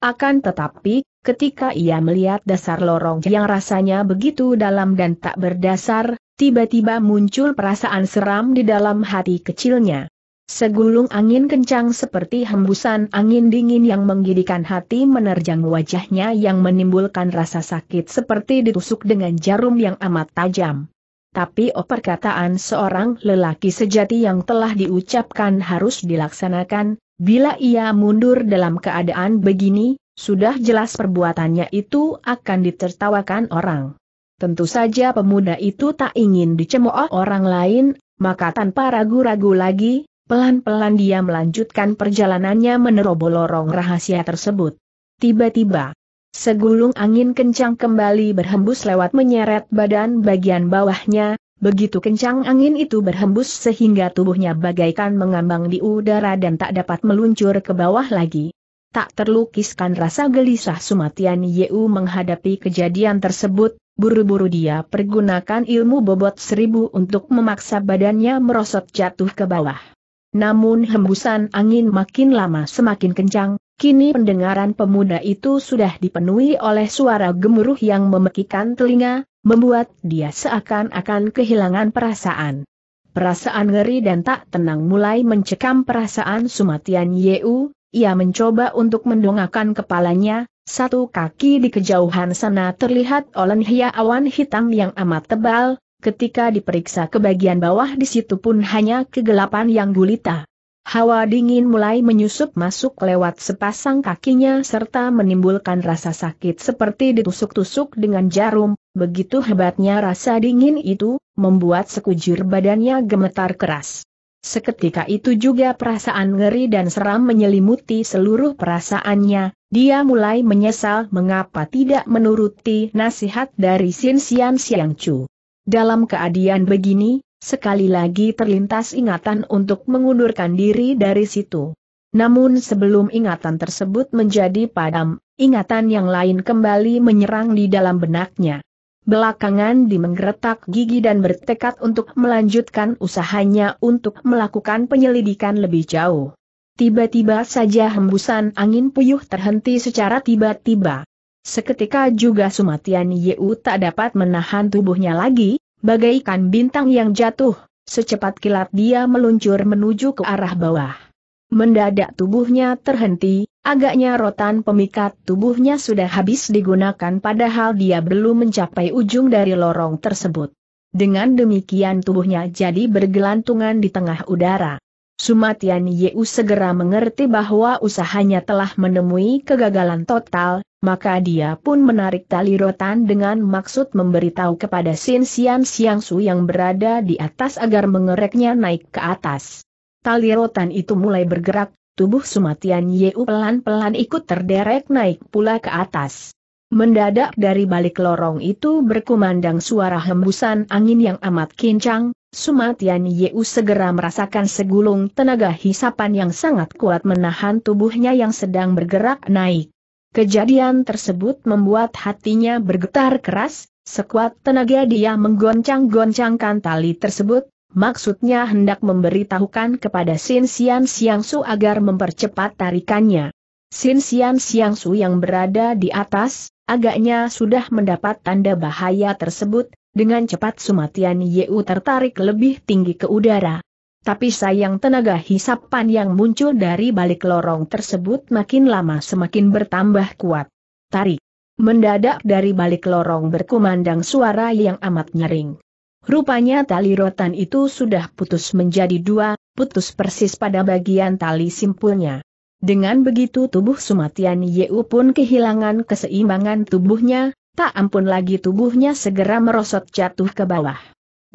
Akan tetapi, Ketika ia melihat dasar lorong yang rasanya begitu dalam dan tak berdasar, tiba-tiba muncul perasaan seram di dalam hati kecilnya. Segulung angin kencang seperti hembusan angin dingin yang menggidikan hati menerjang wajahnya yang menimbulkan rasa sakit seperti ditusuk dengan jarum yang amat tajam. Tapi oh perkataan seorang lelaki sejati yang telah diucapkan harus dilaksanakan, bila ia mundur dalam keadaan begini, sudah jelas perbuatannya itu akan ditertawakan orang. Tentu saja pemuda itu tak ingin dicemooh orang lain, maka tanpa ragu-ragu lagi, pelan-pelan dia melanjutkan perjalanannya meneroboh lorong rahasia tersebut. Tiba-tiba, segulung angin kencang kembali berhembus lewat menyeret badan bagian bawahnya, begitu kencang angin itu berhembus sehingga tubuhnya bagaikan mengambang di udara dan tak dapat meluncur ke bawah lagi tak terlukiskan rasa gelisah Sumatian Yeu menghadapi kejadian tersebut, buru-buru dia pergunakan ilmu bobot seribu untuk memaksa badannya merosot jatuh ke bawah. Namun hembusan angin makin lama semakin kencang, kini pendengaran pemuda itu sudah dipenuhi oleh suara gemuruh yang memekikan telinga, membuat dia seakan-akan kehilangan perasaan. Perasaan ngeri dan tak tenang mulai mencekam perasaan Sumatian Yeu, ia mencoba untuk mendongakkan kepalanya, satu kaki di kejauhan sana terlihat oleh hia awan hitam yang amat tebal, ketika diperiksa ke bagian bawah di situ pun hanya kegelapan yang gulita. Hawa dingin mulai menyusup masuk lewat sepasang kakinya serta menimbulkan rasa sakit seperti ditusuk-tusuk dengan jarum, begitu hebatnya rasa dingin itu, membuat sekujur badannya gemetar keras. Seketika itu juga perasaan ngeri dan seram menyelimuti seluruh perasaannya, dia mulai menyesal mengapa tidak menuruti nasihat dari Sin Sian Siang Chu. Dalam keadaan begini, sekali lagi terlintas ingatan untuk mengundurkan diri dari situ. Namun sebelum ingatan tersebut menjadi padam, ingatan yang lain kembali menyerang di dalam benaknya. Belakangan dimenggeretak menggeretak gigi dan bertekad untuk melanjutkan usahanya untuk melakukan penyelidikan lebih jauh. Tiba-tiba saja hembusan angin puyuh terhenti secara tiba-tiba. Seketika juga Sumatian Yeu tak dapat menahan tubuhnya lagi, bagaikan bintang yang jatuh, secepat kilat dia meluncur menuju ke arah bawah. Mendadak tubuhnya terhenti, Agaknya rotan pemikat tubuhnya sudah habis digunakan padahal dia belum mencapai ujung dari lorong tersebut. Dengan demikian tubuhnya jadi bergelantungan di tengah udara. Sumatian Yeu segera mengerti bahwa usahanya telah menemui kegagalan total, maka dia pun menarik tali rotan dengan maksud memberitahu kepada Sin Sian Siang Su yang berada di atas agar mengereknya naik ke atas. Tali rotan itu mulai bergerak tubuh Sumatian Yeu pelan-pelan ikut terderek naik pula ke atas. Mendadak dari balik lorong itu berkumandang suara hembusan angin yang amat kencang, Sumatian Yeu segera merasakan segulung tenaga hisapan yang sangat kuat menahan tubuhnya yang sedang bergerak naik. Kejadian tersebut membuat hatinya bergetar keras, sekuat tenaga dia menggoncang-goncangkan tali tersebut, maksudnya hendak memberitahukan kepada Sin Sian Siang Su agar mempercepat tarikannya. Sin Sian Siang Su yang berada di atas, agaknya sudah mendapat tanda bahaya tersebut, dengan cepat Sumatian Yeu tertarik lebih tinggi ke udara. Tapi sayang tenaga hisapan yang muncul dari balik lorong tersebut makin lama semakin bertambah kuat. Tarik. Mendadak dari balik lorong berkumandang suara yang amat nyering. Rupanya tali rotan itu sudah putus menjadi dua, putus persis pada bagian tali simpulnya. Dengan begitu tubuh Sumatian Yeu pun kehilangan keseimbangan tubuhnya, tak ampun lagi tubuhnya segera merosot jatuh ke bawah.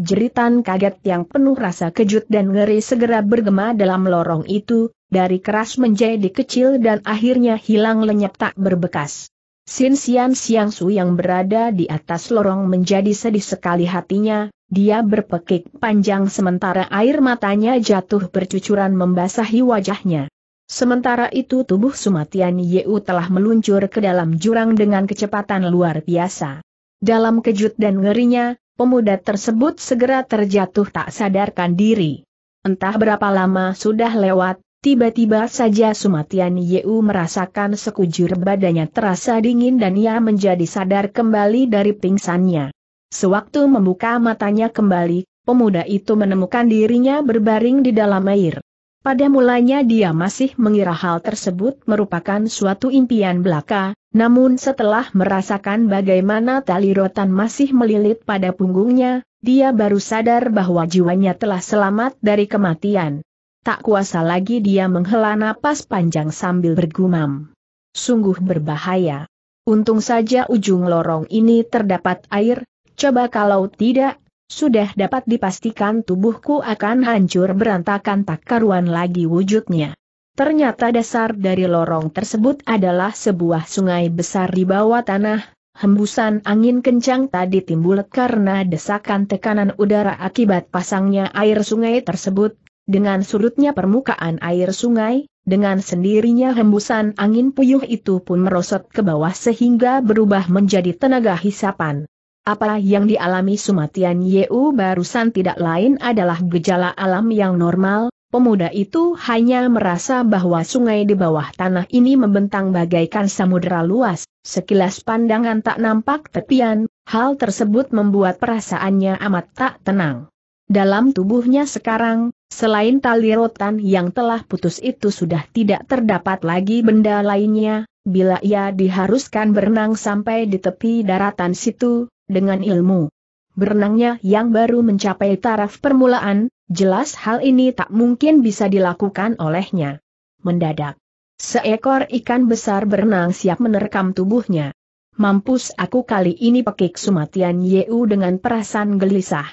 Jeritan kaget yang penuh rasa kejut dan ngeri segera bergema dalam lorong itu, dari keras menjadi kecil dan akhirnya hilang lenyap tak berbekas. Sin Sian Siang Su yang berada di atas lorong menjadi sedih sekali hatinya, dia berpekik panjang sementara air matanya jatuh bercucuran membasahi wajahnya. Sementara itu tubuh Sumatian Yeu telah meluncur ke dalam jurang dengan kecepatan luar biasa. Dalam kejut dan ngerinya, pemuda tersebut segera terjatuh tak sadarkan diri. Entah berapa lama sudah lewat, Tiba-tiba saja Sumatian Yeu merasakan sekujur badannya terasa dingin dan ia menjadi sadar kembali dari pingsannya. Sewaktu membuka matanya kembali, pemuda itu menemukan dirinya berbaring di dalam air. Pada mulanya dia masih mengira hal tersebut merupakan suatu impian belaka, namun setelah merasakan bagaimana tali rotan masih melilit pada punggungnya, dia baru sadar bahwa jiwanya telah selamat dari kematian. Tak kuasa lagi dia menghela napas panjang sambil bergumam. Sungguh berbahaya. Untung saja ujung lorong ini terdapat air, coba kalau tidak, sudah dapat dipastikan tubuhku akan hancur berantakan tak karuan lagi wujudnya. Ternyata dasar dari lorong tersebut adalah sebuah sungai besar di bawah tanah, hembusan angin kencang tadi timbul karena desakan tekanan udara akibat pasangnya air sungai tersebut, dengan surutnya permukaan air sungai, dengan sendirinya hembusan angin puyuh itu pun merosot ke bawah sehingga berubah menjadi tenaga hisapan. Apa yang dialami Sumatian Yeu barusan tidak lain adalah gejala alam yang normal, pemuda itu hanya merasa bahwa sungai di bawah tanah ini membentang bagaikan samudera luas, sekilas pandangan tak nampak tepian, hal tersebut membuat perasaannya amat tak tenang. Dalam tubuhnya sekarang, selain tali rotan yang telah putus itu sudah tidak terdapat lagi benda lainnya, bila ia diharuskan berenang sampai di tepi daratan situ, dengan ilmu berenangnya yang baru mencapai taraf permulaan, jelas hal ini tak mungkin bisa dilakukan olehnya. Mendadak, seekor ikan besar berenang siap menerkam tubuhnya. Mampus aku kali ini pekik Sumatian Yeu dengan perasaan gelisah.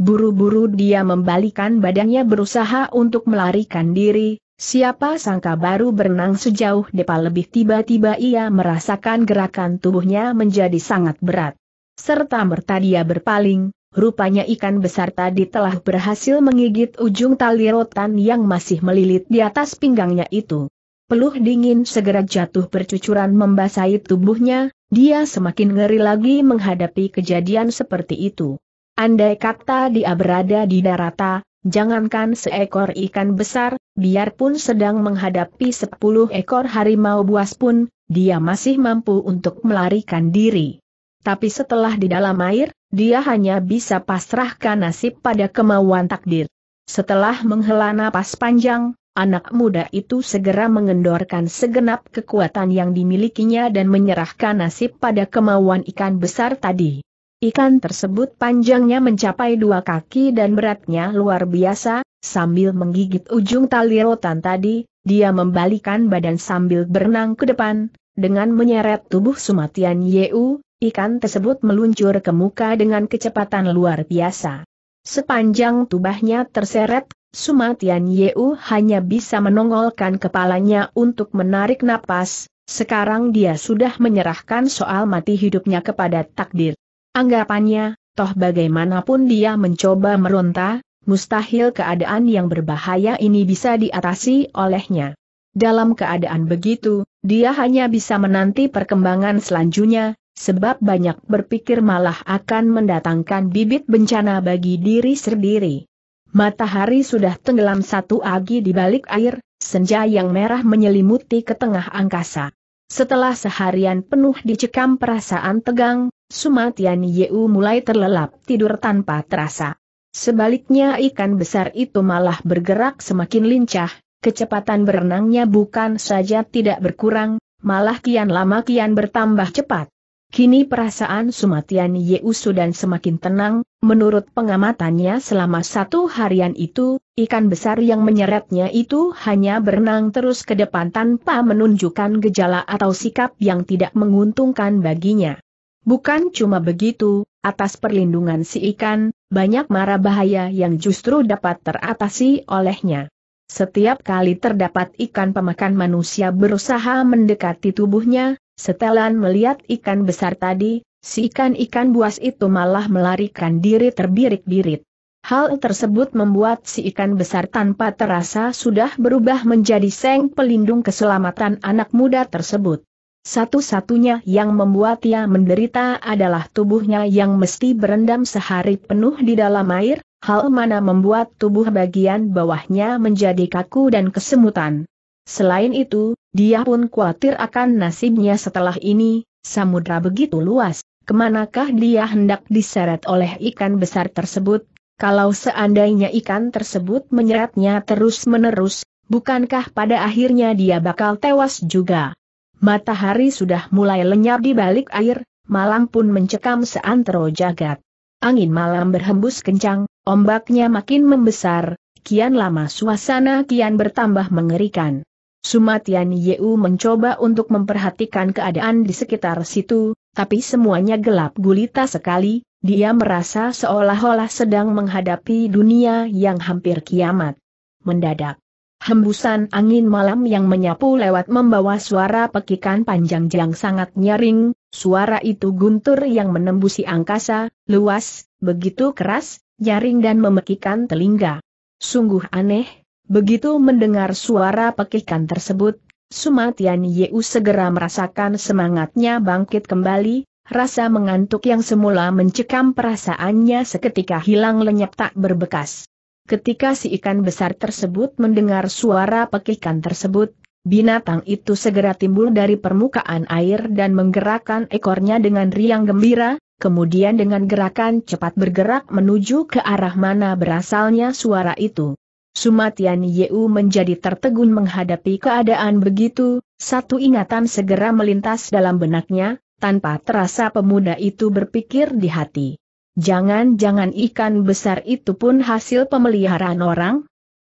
Buru-buru dia membalikan badannya berusaha untuk melarikan diri, siapa sangka baru berenang sejauh depa lebih tiba-tiba ia merasakan gerakan tubuhnya menjadi sangat berat. Serta merta dia berpaling, rupanya ikan besar tadi telah berhasil menggigit ujung tali rotan yang masih melilit di atas pinggangnya itu. Peluh dingin segera jatuh bercucuran membasahi tubuhnya, dia semakin ngeri lagi menghadapi kejadian seperti itu. Andai kata dia berada di darata, jangankan seekor ikan besar, biarpun sedang menghadapi sepuluh ekor harimau buas pun, dia masih mampu untuk melarikan diri. Tapi setelah di dalam air, dia hanya bisa pasrahkan nasib pada kemauan takdir. Setelah menghela napas panjang, anak muda itu segera mengendorkan segenap kekuatan yang dimilikinya dan menyerahkan nasib pada kemauan ikan besar tadi. Ikan tersebut panjangnya mencapai dua kaki dan beratnya luar biasa, sambil menggigit ujung tali rotan tadi, dia membalikan badan sambil berenang ke depan, dengan menyeret tubuh Sumatian Yeu, ikan tersebut meluncur ke muka dengan kecepatan luar biasa. Sepanjang tubahnya terseret, Sumatian Yeu hanya bisa menongolkan kepalanya untuk menarik napas, sekarang dia sudah menyerahkan soal mati hidupnya kepada takdir. Anggapannya, toh bagaimanapun dia mencoba meronta, mustahil keadaan yang berbahaya ini bisa diatasi olehnya. Dalam keadaan begitu, dia hanya bisa menanti perkembangan selanjutnya, sebab banyak berpikir malah akan mendatangkan bibit bencana bagi diri sendiri. Matahari sudah tenggelam satu agi di balik air, senja yang merah menyelimuti ke tengah angkasa. Setelah seharian penuh dicekam perasaan tegang, Sumatian Yeu mulai terlelap tidur tanpa terasa. Sebaliknya ikan besar itu malah bergerak semakin lincah, kecepatan berenangnya bukan saja tidak berkurang, malah kian lama kian bertambah cepat. Kini perasaan Sumatian Yeusu dan semakin tenang, menurut pengamatannya selama satu harian itu, ikan besar yang menyeretnya itu hanya berenang terus ke depan tanpa menunjukkan gejala atau sikap yang tidak menguntungkan baginya. Bukan cuma begitu, atas perlindungan si ikan, banyak mara bahaya yang justru dapat teratasi olehnya. Setiap kali terdapat ikan pemakan manusia berusaha mendekati tubuhnya, Setelan melihat ikan besar tadi, si ikan-ikan buas itu malah melarikan diri terbirik-birit. Hal tersebut membuat si ikan besar tanpa terasa sudah berubah menjadi seng pelindung keselamatan anak muda tersebut. Satu-satunya yang membuat ia menderita adalah tubuhnya yang mesti berendam sehari penuh di dalam air, hal mana membuat tubuh bagian bawahnya menjadi kaku dan kesemutan. Selain itu, dia pun khawatir akan nasibnya setelah ini, samudra begitu luas, kemanakah dia hendak diseret oleh ikan besar tersebut, kalau seandainya ikan tersebut menyeretnya terus-menerus, bukankah pada akhirnya dia bakal tewas juga? Matahari sudah mulai lenyap di balik air, malam pun mencekam seantero jagat. Angin malam berhembus kencang, ombaknya makin membesar, kian lama suasana kian bertambah mengerikan. Sumatian Yeu mencoba untuk memperhatikan keadaan di sekitar situ, tapi semuanya gelap gulita sekali, dia merasa seolah-olah sedang menghadapi dunia yang hampir kiamat. Mendadak. Hembusan angin malam yang menyapu lewat membawa suara pekikan panjang yang sangat nyaring, suara itu guntur yang menembusi angkasa, luas, begitu keras, nyaring dan memekikan telinga. Sungguh aneh, Begitu mendengar suara pekikan tersebut, Sumatian Yeu segera merasakan semangatnya bangkit kembali, rasa mengantuk yang semula mencekam perasaannya seketika hilang lenyap tak berbekas. Ketika si ikan besar tersebut mendengar suara pekikan tersebut, binatang itu segera timbul dari permukaan air dan menggerakkan ekornya dengan riang gembira, kemudian dengan gerakan cepat bergerak menuju ke arah mana berasalnya suara itu. Sumatian Yeu menjadi tertegun menghadapi keadaan begitu, satu ingatan segera melintas dalam benaknya, tanpa terasa pemuda itu berpikir di hati. Jangan-jangan ikan besar itu pun hasil pemeliharaan orang?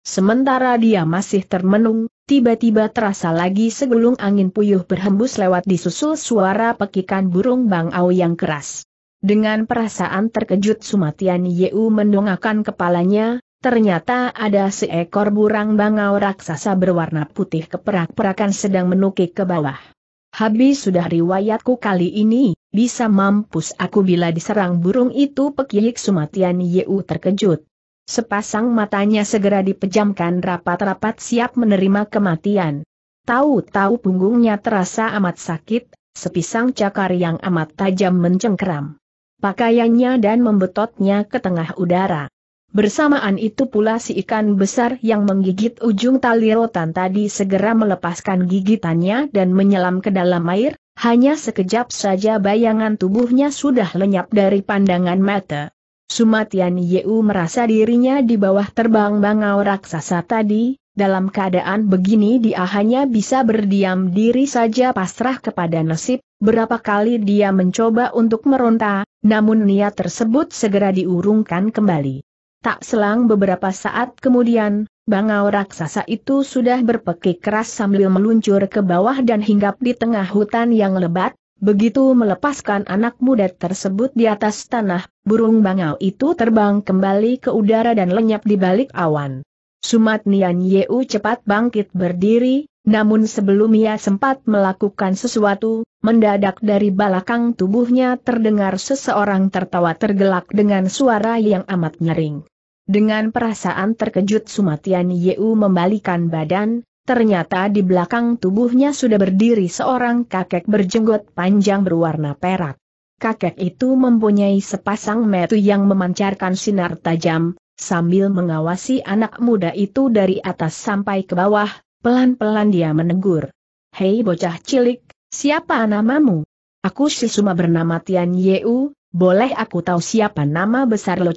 Sementara dia masih termenung, tiba-tiba terasa lagi segulung angin puyuh berhembus lewat disusul suara pekikan burung bangau yang keras. Dengan perasaan terkejut Sumatian Yeu mendongakkan kepalanya, Ternyata ada seekor burang bangau raksasa berwarna putih keperak-perakan sedang menukik ke bawah. Habis sudah riwayatku kali ini, bisa mampus aku bila diserang burung itu pekihik Sumatian Yeu terkejut. Sepasang matanya segera dipejamkan rapat-rapat siap menerima kematian. Tahu-tahu punggungnya terasa amat sakit, sepisang cakar yang amat tajam mencengkeram. Pakaiannya dan membetotnya ke tengah udara. Bersamaan itu pula si ikan besar yang menggigit ujung tali rotan tadi segera melepaskan gigitannya dan menyelam ke dalam air, hanya sekejap saja bayangan tubuhnya sudah lenyap dari pandangan mata. Sumatian Yeu merasa dirinya di bawah terbang bangau raksasa tadi, dalam keadaan begini dia hanya bisa berdiam diri saja pasrah kepada nasib, berapa kali dia mencoba untuk meronta, namun niat tersebut segera diurungkan kembali. Tak selang beberapa saat kemudian, bangau raksasa itu sudah berpekik keras sambil meluncur ke bawah dan hinggap di tengah hutan yang lebat, begitu melepaskan anak muda tersebut di atas tanah, burung bangau itu terbang kembali ke udara dan lenyap di balik awan. Sumat Nian Yeu cepat bangkit berdiri, namun sebelum ia sempat melakukan sesuatu, mendadak dari belakang tubuhnya terdengar seseorang tertawa tergelak dengan suara yang amat nyering. Dengan perasaan terkejut Sumatian Yeu membalikan badan, ternyata di belakang tubuhnya sudah berdiri seorang kakek berjenggot panjang berwarna perak. Kakek itu mempunyai sepasang metu yang memancarkan sinar tajam, sambil mengawasi anak muda itu dari atas sampai ke bawah, pelan-pelan dia menegur. Hei bocah cilik, siapa namamu? Aku Suma bernama Tian Yeu, boleh aku tahu siapa nama besar Lo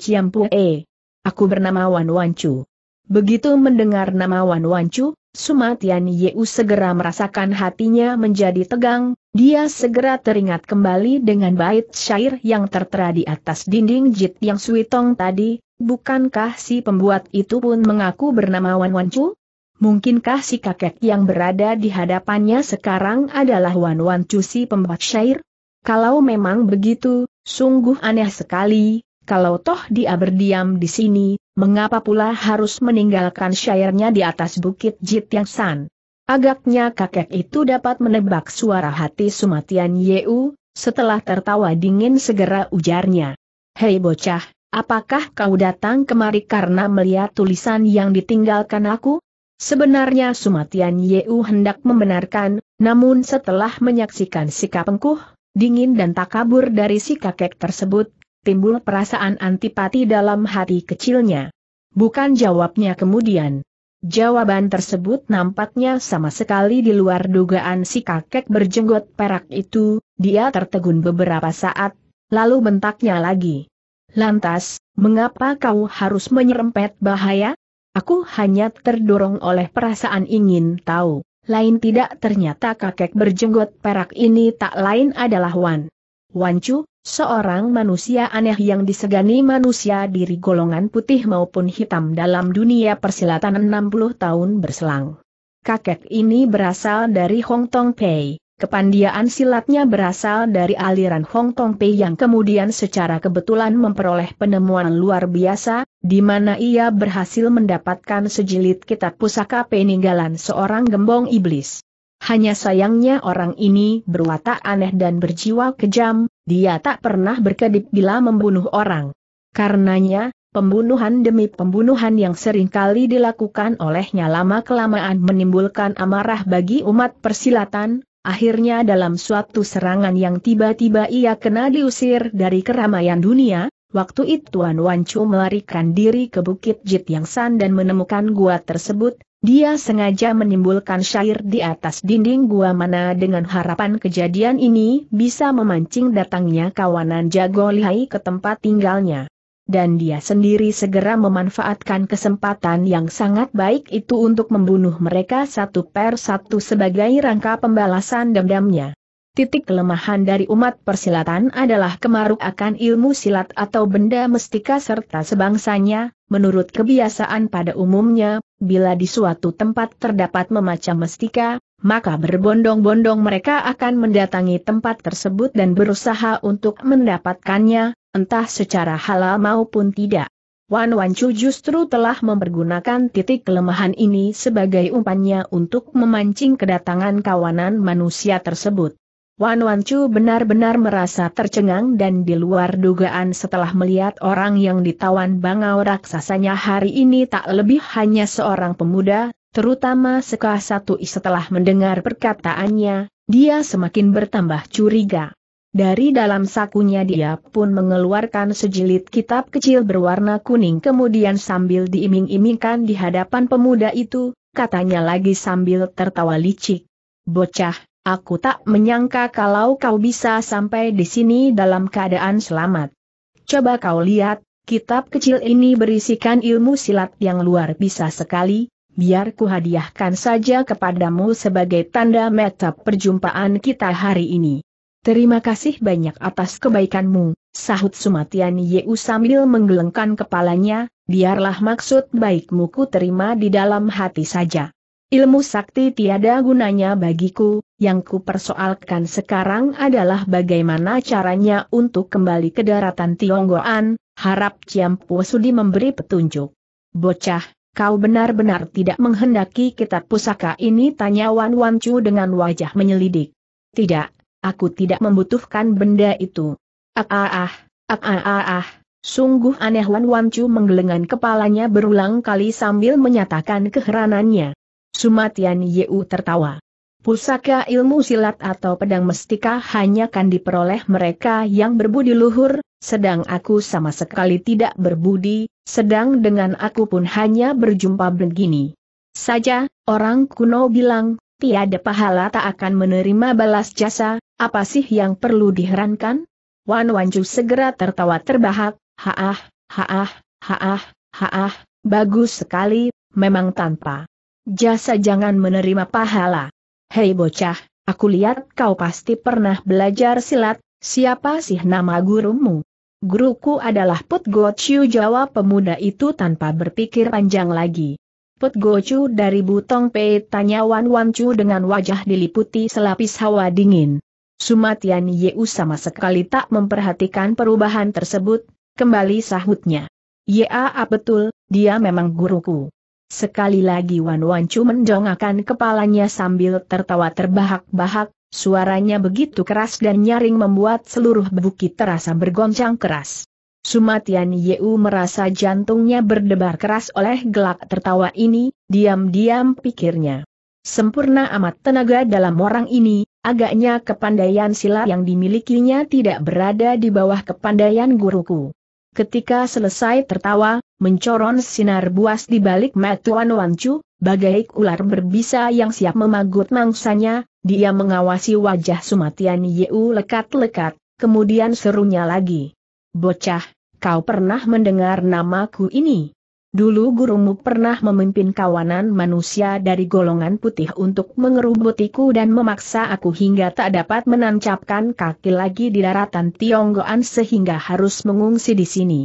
e?" Aku bernama Wan Wancu. Begitu mendengar nama Wan Wancu, Sumatian Yeu segera merasakan hatinya menjadi tegang, dia segera teringat kembali dengan bait syair yang tertera di atas dinding jit yang suitong tadi, bukankah si pembuat itu pun mengaku bernama Wan Wancu? Mungkinkah si kakek yang berada di hadapannya sekarang adalah Wan Wancu si pembuat syair? Kalau memang begitu, sungguh aneh sekali, kalau toh dia berdiam di sini, mengapa pula harus meninggalkan syairnya di atas bukit Jit Yang San? Agaknya kakek itu dapat menebak suara hati Sumatian Yeu, setelah tertawa dingin segera ujarnya. Hei bocah, apakah kau datang kemari karena melihat tulisan yang ditinggalkan aku? Sebenarnya Sumatian Yeu hendak membenarkan, namun setelah menyaksikan sikap engkuh, dingin dan takabur dari si kakek tersebut, timbul perasaan antipati dalam hati kecilnya. Bukan jawabnya kemudian. Jawaban tersebut nampaknya sama sekali di luar dugaan si kakek berjenggot perak itu, dia tertegun beberapa saat, lalu bentaknya lagi. Lantas, mengapa kau harus menyerempet bahaya? Aku hanya terdorong oleh perasaan ingin tahu, lain tidak ternyata kakek berjenggot perak ini tak lain adalah Wan Wancu, seorang manusia aneh yang disegani manusia diri golongan putih maupun hitam dalam dunia persilatan 60 tahun berselang. Kakek ini berasal dari Hong Tong Pei, Kepandian silatnya berasal dari aliran Hong Tong Pei yang kemudian secara kebetulan memperoleh penemuan luar biasa, di mana ia berhasil mendapatkan sejilid kitab pusaka peninggalan seorang gembong iblis. Hanya sayangnya orang ini berwatak aneh dan berjiwa kejam, dia tak pernah berkedip bila membunuh orang. Karenanya, pembunuhan demi pembunuhan yang sering kali dilakukan olehnya lama-kelamaan menimbulkan amarah bagi umat persilatan, akhirnya dalam suatu serangan yang tiba-tiba ia kena diusir dari keramaian dunia, waktu itu Tuan Wancu melarikan diri ke Bukit Jit Yang San dan menemukan gua tersebut, dia sengaja menimbulkan syair di atas dinding gua mana dengan harapan kejadian ini bisa memancing datangnya kawanan jago lihai ke tempat tinggalnya. Dan dia sendiri segera memanfaatkan kesempatan yang sangat baik itu untuk membunuh mereka satu per satu sebagai rangka pembalasan dendamnya. Titik kelemahan dari umat persilatan adalah kemaruk akan ilmu silat atau benda mestika serta sebangsanya, menurut kebiasaan pada umumnya, bila di suatu tempat terdapat memacam mestika, maka berbondong-bondong mereka akan mendatangi tempat tersebut dan berusaha untuk mendapatkannya, entah secara halal maupun tidak. Wan Wancu justru telah mempergunakan titik kelemahan ini sebagai umpannya untuk memancing kedatangan kawanan manusia tersebut. Wan Wan Chu benar-benar merasa tercengang dan di luar dugaan setelah melihat orang yang ditawan bangau raksasanya hari ini tak lebih hanya seorang pemuda, terutama Seka Satu setelah mendengar perkataannya, dia semakin bertambah curiga. Dari dalam sakunya dia pun mengeluarkan sejilid kitab kecil berwarna kuning kemudian sambil diiming-imingkan di hadapan pemuda itu, katanya lagi sambil tertawa licik. Bocah, Aku tak menyangka kalau kau bisa sampai di sini dalam keadaan selamat. Coba kau lihat, kitab kecil ini berisikan ilmu silat yang luar biasa sekali, biar ku hadiahkan saja kepadamu sebagai tanda meta perjumpaan kita hari ini. Terima kasih banyak atas kebaikanmu, sahut Sumatian Yeu sambil menggelengkan kepalanya, biarlah maksud baikmu ku terima di dalam hati saja. Ilmu sakti tiada gunanya bagiku, yang kupersoalkan sekarang adalah bagaimana caranya untuk kembali ke daratan Tionggoan, harap Ciampu Sudi memberi petunjuk. Bocah, kau benar-benar tidak menghendaki kitab pusaka ini tanya Wan Wan Chu dengan wajah menyelidik. Tidak, aku tidak membutuhkan benda itu. Ah ah ah, ah ah ah ah. Sungguh aneh Wan Wan Chu menggelengan kepalanya berulang kali sambil menyatakan keheranannya. Sumatian Yeu tertawa. Pusaka ilmu silat atau pedang mestika hanya kan diperoleh mereka yang berbudi luhur, sedang aku sama sekali tidak berbudi, sedang dengan aku pun hanya berjumpa begini. Saja, orang kuno bilang, tiada pahala tak akan menerima balas jasa, apa sih yang perlu diherankan? Wan Wanju segera tertawa terbahak, haah, haah, haah, haah, bagus sekali, memang tanpa jasa jangan menerima pahala. Hei bocah, aku lihat kau pasti pernah belajar silat, siapa sih nama gurumu? Guruku adalah Put Gochu jawab pemuda itu tanpa berpikir panjang lagi. Put Gochu dari Butong Pei tanya Wan Wan Chu dengan wajah diliputi selapis hawa dingin. Sumatian Yeu sama sekali tak memperhatikan perubahan tersebut, kembali sahutnya. Ya betul, dia memang guruku. Sekali lagi Wan Wan Wancu mendongakkan kepalanya sambil tertawa terbahak-bahak, suaranya begitu keras dan nyaring membuat seluruh bukit terasa bergoncang keras. Sumatian Yeu merasa jantungnya berdebar keras oleh gelak tertawa ini, diam-diam pikirnya. Sempurna amat tenaga dalam orang ini, agaknya kepandaian silat yang dimilikinya tidak berada di bawah kepandaian guruku. Ketika selesai tertawa, mencoron sinar buas di balik mata wancu, bagai ular berbisa yang siap memagut mangsanya, dia mengawasi wajah Sumatian Yeu lekat-lekat, kemudian serunya lagi. Bocah, kau pernah mendengar namaku ini? Dulu gurumu pernah memimpin kawanan manusia dari golongan putih untuk mengerubutiku dan memaksa aku hingga tak dapat menancapkan kaki lagi di daratan Tionggoan sehingga harus mengungsi di sini.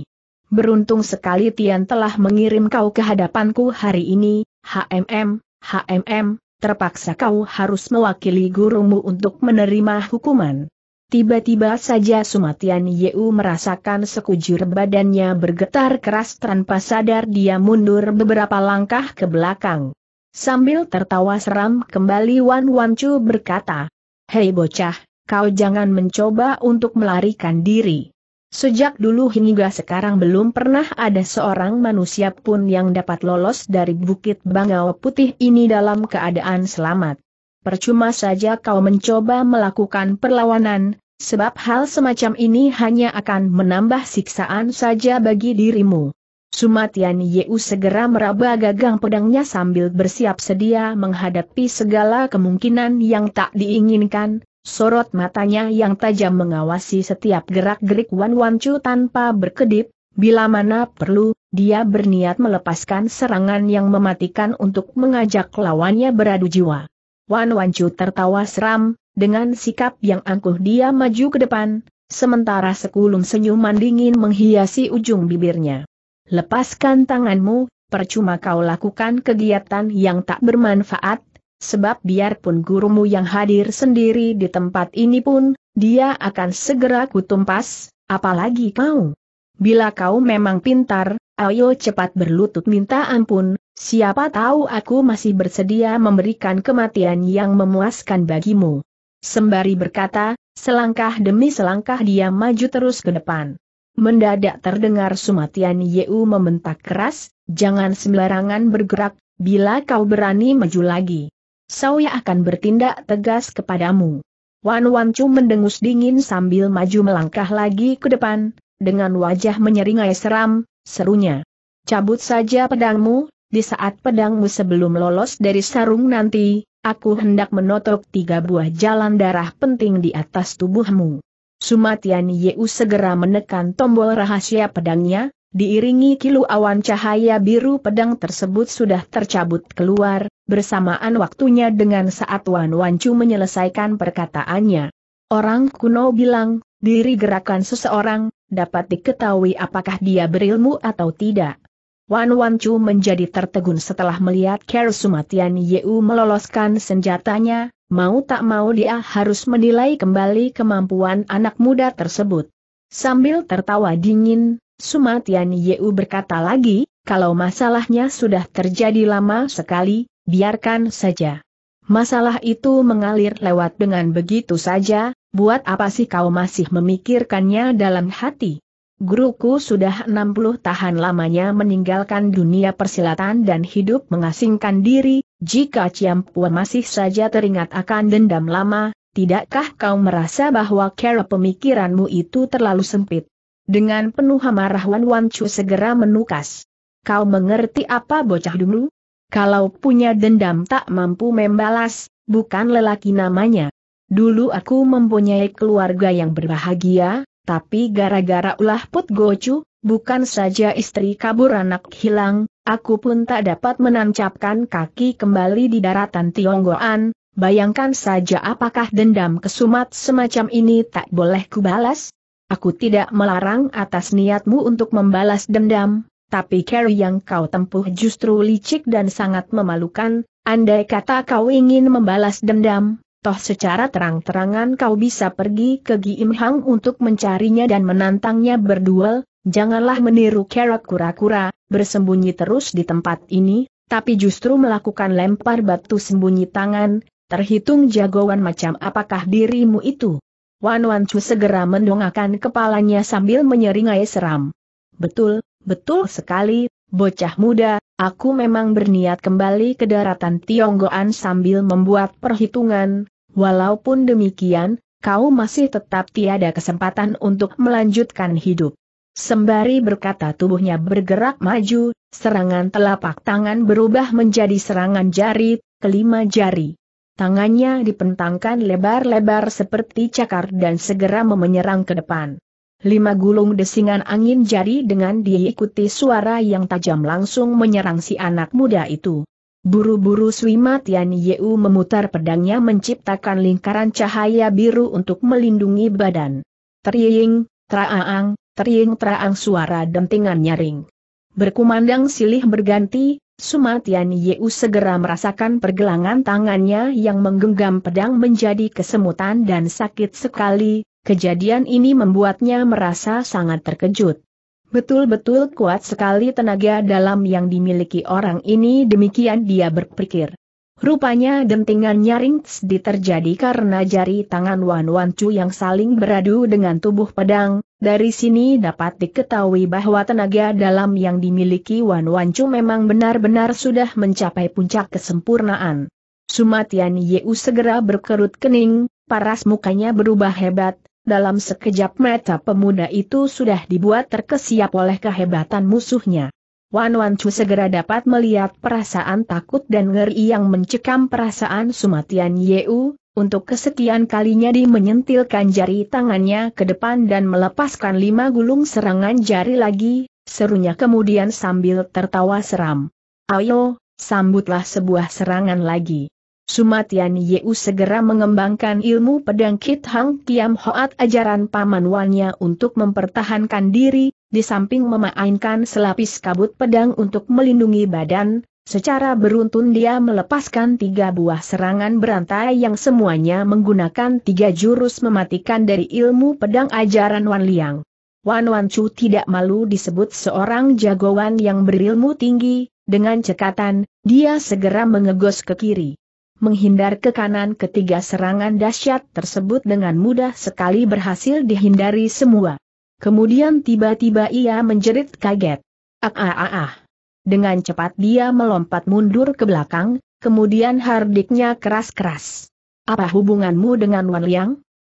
Beruntung sekali Tian telah mengirim kau ke hadapanku hari ini, HMM, HMM, terpaksa kau harus mewakili gurumu untuk menerima hukuman. Tiba-tiba saja Sumatian Yeu merasakan sekujur badannya bergetar keras tanpa sadar dia mundur beberapa langkah ke belakang. Sambil tertawa seram kembali Wan Wan Chu berkata, Hei bocah, kau jangan mencoba untuk melarikan diri. Sejak dulu hingga sekarang belum pernah ada seorang manusia pun yang dapat lolos dari Bukit Bangau Putih ini dalam keadaan selamat percuma saja kau mencoba melakukan perlawanan, sebab hal semacam ini hanya akan menambah siksaan saja bagi dirimu. Sumatian Yeu segera meraba gagang pedangnya sambil bersiap sedia menghadapi segala kemungkinan yang tak diinginkan, sorot matanya yang tajam mengawasi setiap gerak-gerik Wan Wan Chu tanpa berkedip, bila mana perlu, dia berniat melepaskan serangan yang mematikan untuk mengajak lawannya beradu jiwa. Wan Wanju tertawa seram, dengan sikap yang angkuh dia maju ke depan, sementara sekulum senyuman dingin menghiasi ujung bibirnya. Lepaskan tanganmu, percuma kau lakukan kegiatan yang tak bermanfaat, sebab biarpun gurumu yang hadir sendiri di tempat ini pun, dia akan segera kutumpas, apalagi kau. Bila kau memang pintar, ayo cepat berlutut minta ampun, siapa tahu aku masih bersedia memberikan kematian yang memuaskan bagimu. Sembari berkata, selangkah demi selangkah dia maju terus ke depan. Mendadak terdengar Sumatian Yeu membentak keras, jangan sembarangan bergerak, bila kau berani maju lagi. Saya akan bertindak tegas kepadamu. Wan Wan Chu mendengus dingin sambil maju melangkah lagi ke depan, dengan wajah menyeringai seram, Serunya. Cabut saja pedangmu, di saat pedangmu sebelum lolos dari sarung nanti, aku hendak menotok tiga buah jalan darah penting di atas tubuhmu. Sumatian Yeu segera menekan tombol rahasia pedangnya, diiringi kilu awan cahaya biru pedang tersebut sudah tercabut keluar, bersamaan waktunya dengan saat Wan Wancu menyelesaikan perkataannya. Orang kuno bilang, diri gerakan seseorang, dapat diketahui apakah dia berilmu atau tidak. Wan Wan Chu menjadi tertegun setelah melihat Ker Sumatian Yeu meloloskan senjatanya, mau tak mau dia harus menilai kembali kemampuan anak muda tersebut. Sambil tertawa dingin, Sumatian Yeu berkata lagi, kalau masalahnya sudah terjadi lama sekali, biarkan saja. Masalah itu mengalir lewat dengan begitu saja, buat apa sih kau masih memikirkannya dalam hati? Guruku sudah 60 tahun lamanya meninggalkan dunia persilatan dan hidup mengasingkan diri, jika Ciampua masih saja teringat akan dendam lama, tidakkah kau merasa bahwa cara pemikiranmu itu terlalu sempit? Dengan penuh amarah Wan Wan Chu segera menukas. Kau mengerti apa bocah dulu? Kalau punya dendam tak mampu membalas, bukan lelaki namanya. Dulu aku mempunyai keluarga yang berbahagia, tapi gara-gara ulah Put Gocu, bukan saja istri kabur anak hilang, aku pun tak dapat menancapkan kaki kembali di daratan Tionggoan, bayangkan saja apakah dendam kesumat semacam ini tak boleh kubalas? Aku tidak melarang atas niatmu untuk membalas dendam, tapi Carrie yang kau tempuh justru licik dan sangat memalukan, andai kata kau ingin membalas dendam, toh secara terang-terangan kau bisa pergi ke Giim Hang untuk mencarinya dan menantangnya berduel, janganlah meniru kerak kura-kura, bersembunyi terus di tempat ini, tapi justru melakukan lempar batu sembunyi tangan, terhitung jagoan macam apakah dirimu itu. Wan Wan Chu segera mendongakkan kepalanya sambil menyeringai seram. Betul, betul sekali, bocah muda, aku memang berniat kembali ke daratan Tionggoan sambil membuat perhitungan, Walaupun demikian, kau masih tetap tiada kesempatan untuk melanjutkan hidup. Sembari berkata tubuhnya bergerak maju, serangan telapak tangan berubah menjadi serangan jari, kelima jari. Tangannya dipentangkan lebar-lebar seperti cakar dan segera memenyerang ke depan. Lima gulung desingan angin jari dengan diikuti suara yang tajam langsung menyerang si anak muda itu. Buru-buru Swima Tian Yeu memutar pedangnya menciptakan lingkaran cahaya biru untuk melindungi badan. Teriing, traang, teriing traang suara dentingan nyaring. Berkumandang silih berganti, Sumatian Yeu segera merasakan pergelangan tangannya yang menggenggam pedang menjadi kesemutan dan sakit sekali, kejadian ini membuatnya merasa sangat terkejut. Betul-betul kuat sekali tenaga dalam yang dimiliki orang ini demikian dia berpikir. Rupanya dentingan nyaring di terjadi karena jari tangan Wan Wan Chu yang saling beradu dengan tubuh pedang, dari sini dapat diketahui bahwa tenaga dalam yang dimiliki Wan Wan Chu memang benar-benar sudah mencapai puncak kesempurnaan. Sumatian Yeu segera berkerut kening, paras mukanya berubah hebat, dalam sekejap mata pemuda itu sudah dibuat terkesiap oleh kehebatan musuhnya. Wan Wan Chu segera dapat melihat perasaan takut dan ngeri yang mencekam perasaan Sumatian Yeu, untuk kesekian kalinya di menyentilkan jari tangannya ke depan dan melepaskan lima gulung serangan jari lagi, serunya kemudian sambil tertawa seram. Ayo, sambutlah sebuah serangan lagi. Sumatian Yeu segera mengembangkan ilmu pedang Kit Hang Kiam Hoat ajaran Paman Wanya untuk mempertahankan diri, di samping memainkan selapis kabut pedang untuk melindungi badan, secara beruntun dia melepaskan tiga buah serangan berantai yang semuanya menggunakan tiga jurus mematikan dari ilmu pedang ajaran Wan Liang. Wan Wan Chu tidak malu disebut seorang jagoan yang berilmu tinggi, dengan cekatan, dia segera mengegos ke kiri menghindar ke kanan ketiga serangan dahsyat tersebut dengan mudah sekali berhasil dihindari semua. Kemudian tiba-tiba ia menjerit kaget. Ah ah ah ah. Dengan cepat dia melompat mundur ke belakang, kemudian hardiknya keras-keras. Apa hubunganmu dengan Wan Liang?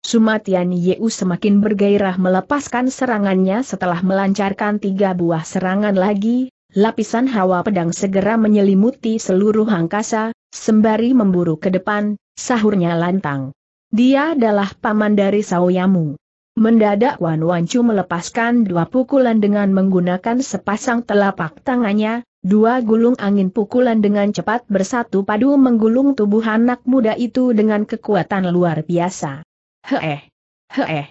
Sumatian Yeu semakin bergairah melepaskan serangannya setelah melancarkan tiga buah serangan lagi, lapisan hawa pedang segera menyelimuti seluruh angkasa, sembari memburu ke depan, sahurnya lantang. Dia adalah paman dari Saoyamu. Mendadak Wan Wancu melepaskan dua pukulan dengan menggunakan sepasang telapak tangannya, dua gulung angin pukulan dengan cepat bersatu padu menggulung tubuh anak muda itu dengan kekuatan luar biasa. Heeh, heeh,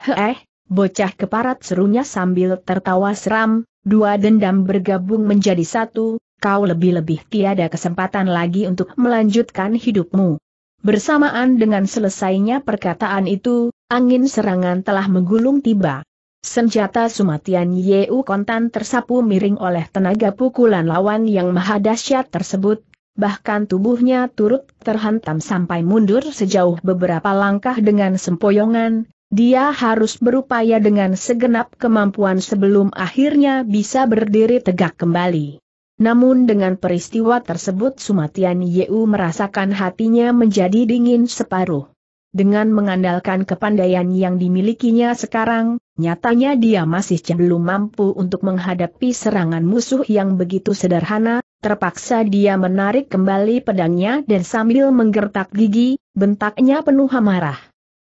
heeh, bocah keparat serunya sambil tertawa seram, Dua dendam bergabung menjadi satu, kau lebih-lebih tiada kesempatan lagi untuk melanjutkan hidupmu. Bersamaan dengan selesainya perkataan itu, angin serangan telah menggulung tiba. Senjata sumatian Yeu Kontan tersapu miring oleh tenaga pukulan lawan yang maha dahsyat tersebut, bahkan tubuhnya turut terhantam sampai mundur sejauh beberapa langkah dengan sempoyongan, dia harus berupaya dengan segenap kemampuan sebelum akhirnya bisa berdiri tegak kembali. Namun dengan peristiwa tersebut Sumatian Yeu merasakan hatinya menjadi dingin separuh. Dengan mengandalkan kepandaian yang dimilikinya sekarang, nyatanya dia masih belum mampu untuk menghadapi serangan musuh yang begitu sederhana, terpaksa dia menarik kembali pedangnya dan sambil menggertak gigi, bentaknya penuh amarah.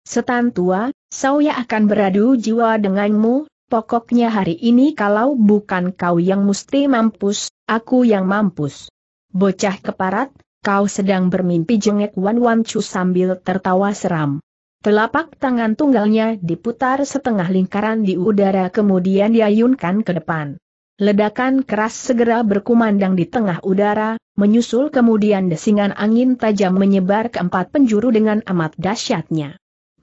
Setan tua, saya akan beradu jiwa denganmu, pokoknya hari ini kalau bukan kau yang mesti mampus, aku yang mampus. Bocah keparat, kau sedang bermimpi jengek Wan Wan Chu sambil tertawa seram. Telapak tangan tunggalnya diputar setengah lingkaran di udara kemudian diayunkan ke depan. Ledakan keras segera berkumandang di tengah udara, menyusul kemudian desingan angin tajam menyebar ke empat penjuru dengan amat dahsyatnya.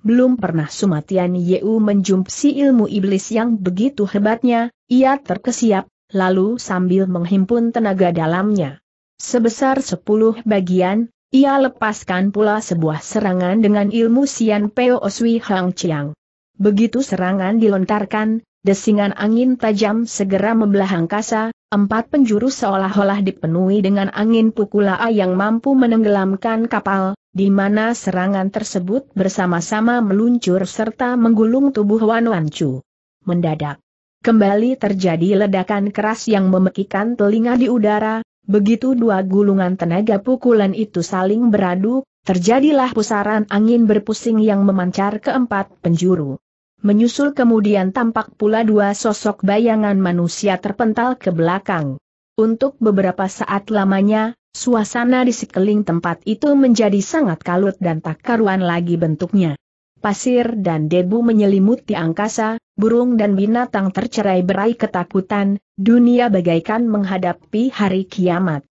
Belum pernah Sumatian Yeu menjumpsi ilmu iblis yang begitu hebatnya, ia terkesiap, lalu sambil menghimpun tenaga dalamnya. Sebesar sepuluh bagian, ia lepaskan pula sebuah serangan dengan ilmu Sian Peo Oswi Hang Chiang. Begitu serangan dilontarkan, desingan angin tajam segera membelah angkasa, empat penjuru seolah-olah dipenuhi dengan angin pukula yang mampu menenggelamkan kapal, di mana serangan tersebut bersama-sama meluncur serta menggulung tubuh Wan Wan Chu. Mendadak, kembali terjadi ledakan keras yang memekikan telinga di udara, begitu dua gulungan tenaga pukulan itu saling beradu, terjadilah pusaran angin berpusing yang memancar ke empat penjuru. Menyusul kemudian tampak pula dua sosok bayangan manusia terpental ke belakang. Untuk beberapa saat lamanya, Suasana di sekeliling tempat itu menjadi sangat kalut dan tak karuan lagi bentuknya. Pasir dan debu menyelimuti angkasa, burung dan binatang tercerai berai ketakutan, dunia bagaikan menghadapi hari kiamat.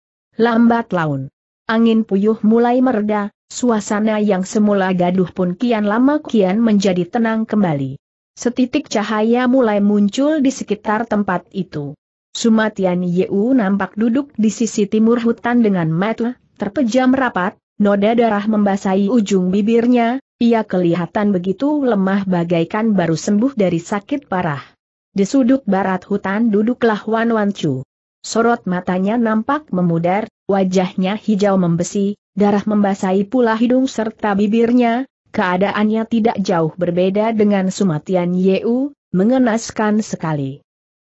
Lambat laun. Angin puyuh mulai mereda, suasana yang semula gaduh pun kian lama kian menjadi tenang kembali. Setitik cahaya mulai muncul di sekitar tempat itu. Sumatian Yeu nampak duduk di sisi timur hutan dengan mata terpejam rapat, noda darah membasahi ujung bibirnya, ia kelihatan begitu lemah bagaikan baru sembuh dari sakit parah. Di sudut barat hutan duduklah Wan Wan Chu. Sorot matanya nampak memudar, wajahnya hijau membesi, darah membasahi pula hidung serta bibirnya, keadaannya tidak jauh berbeda dengan Sumatian Yeu, mengenaskan sekali.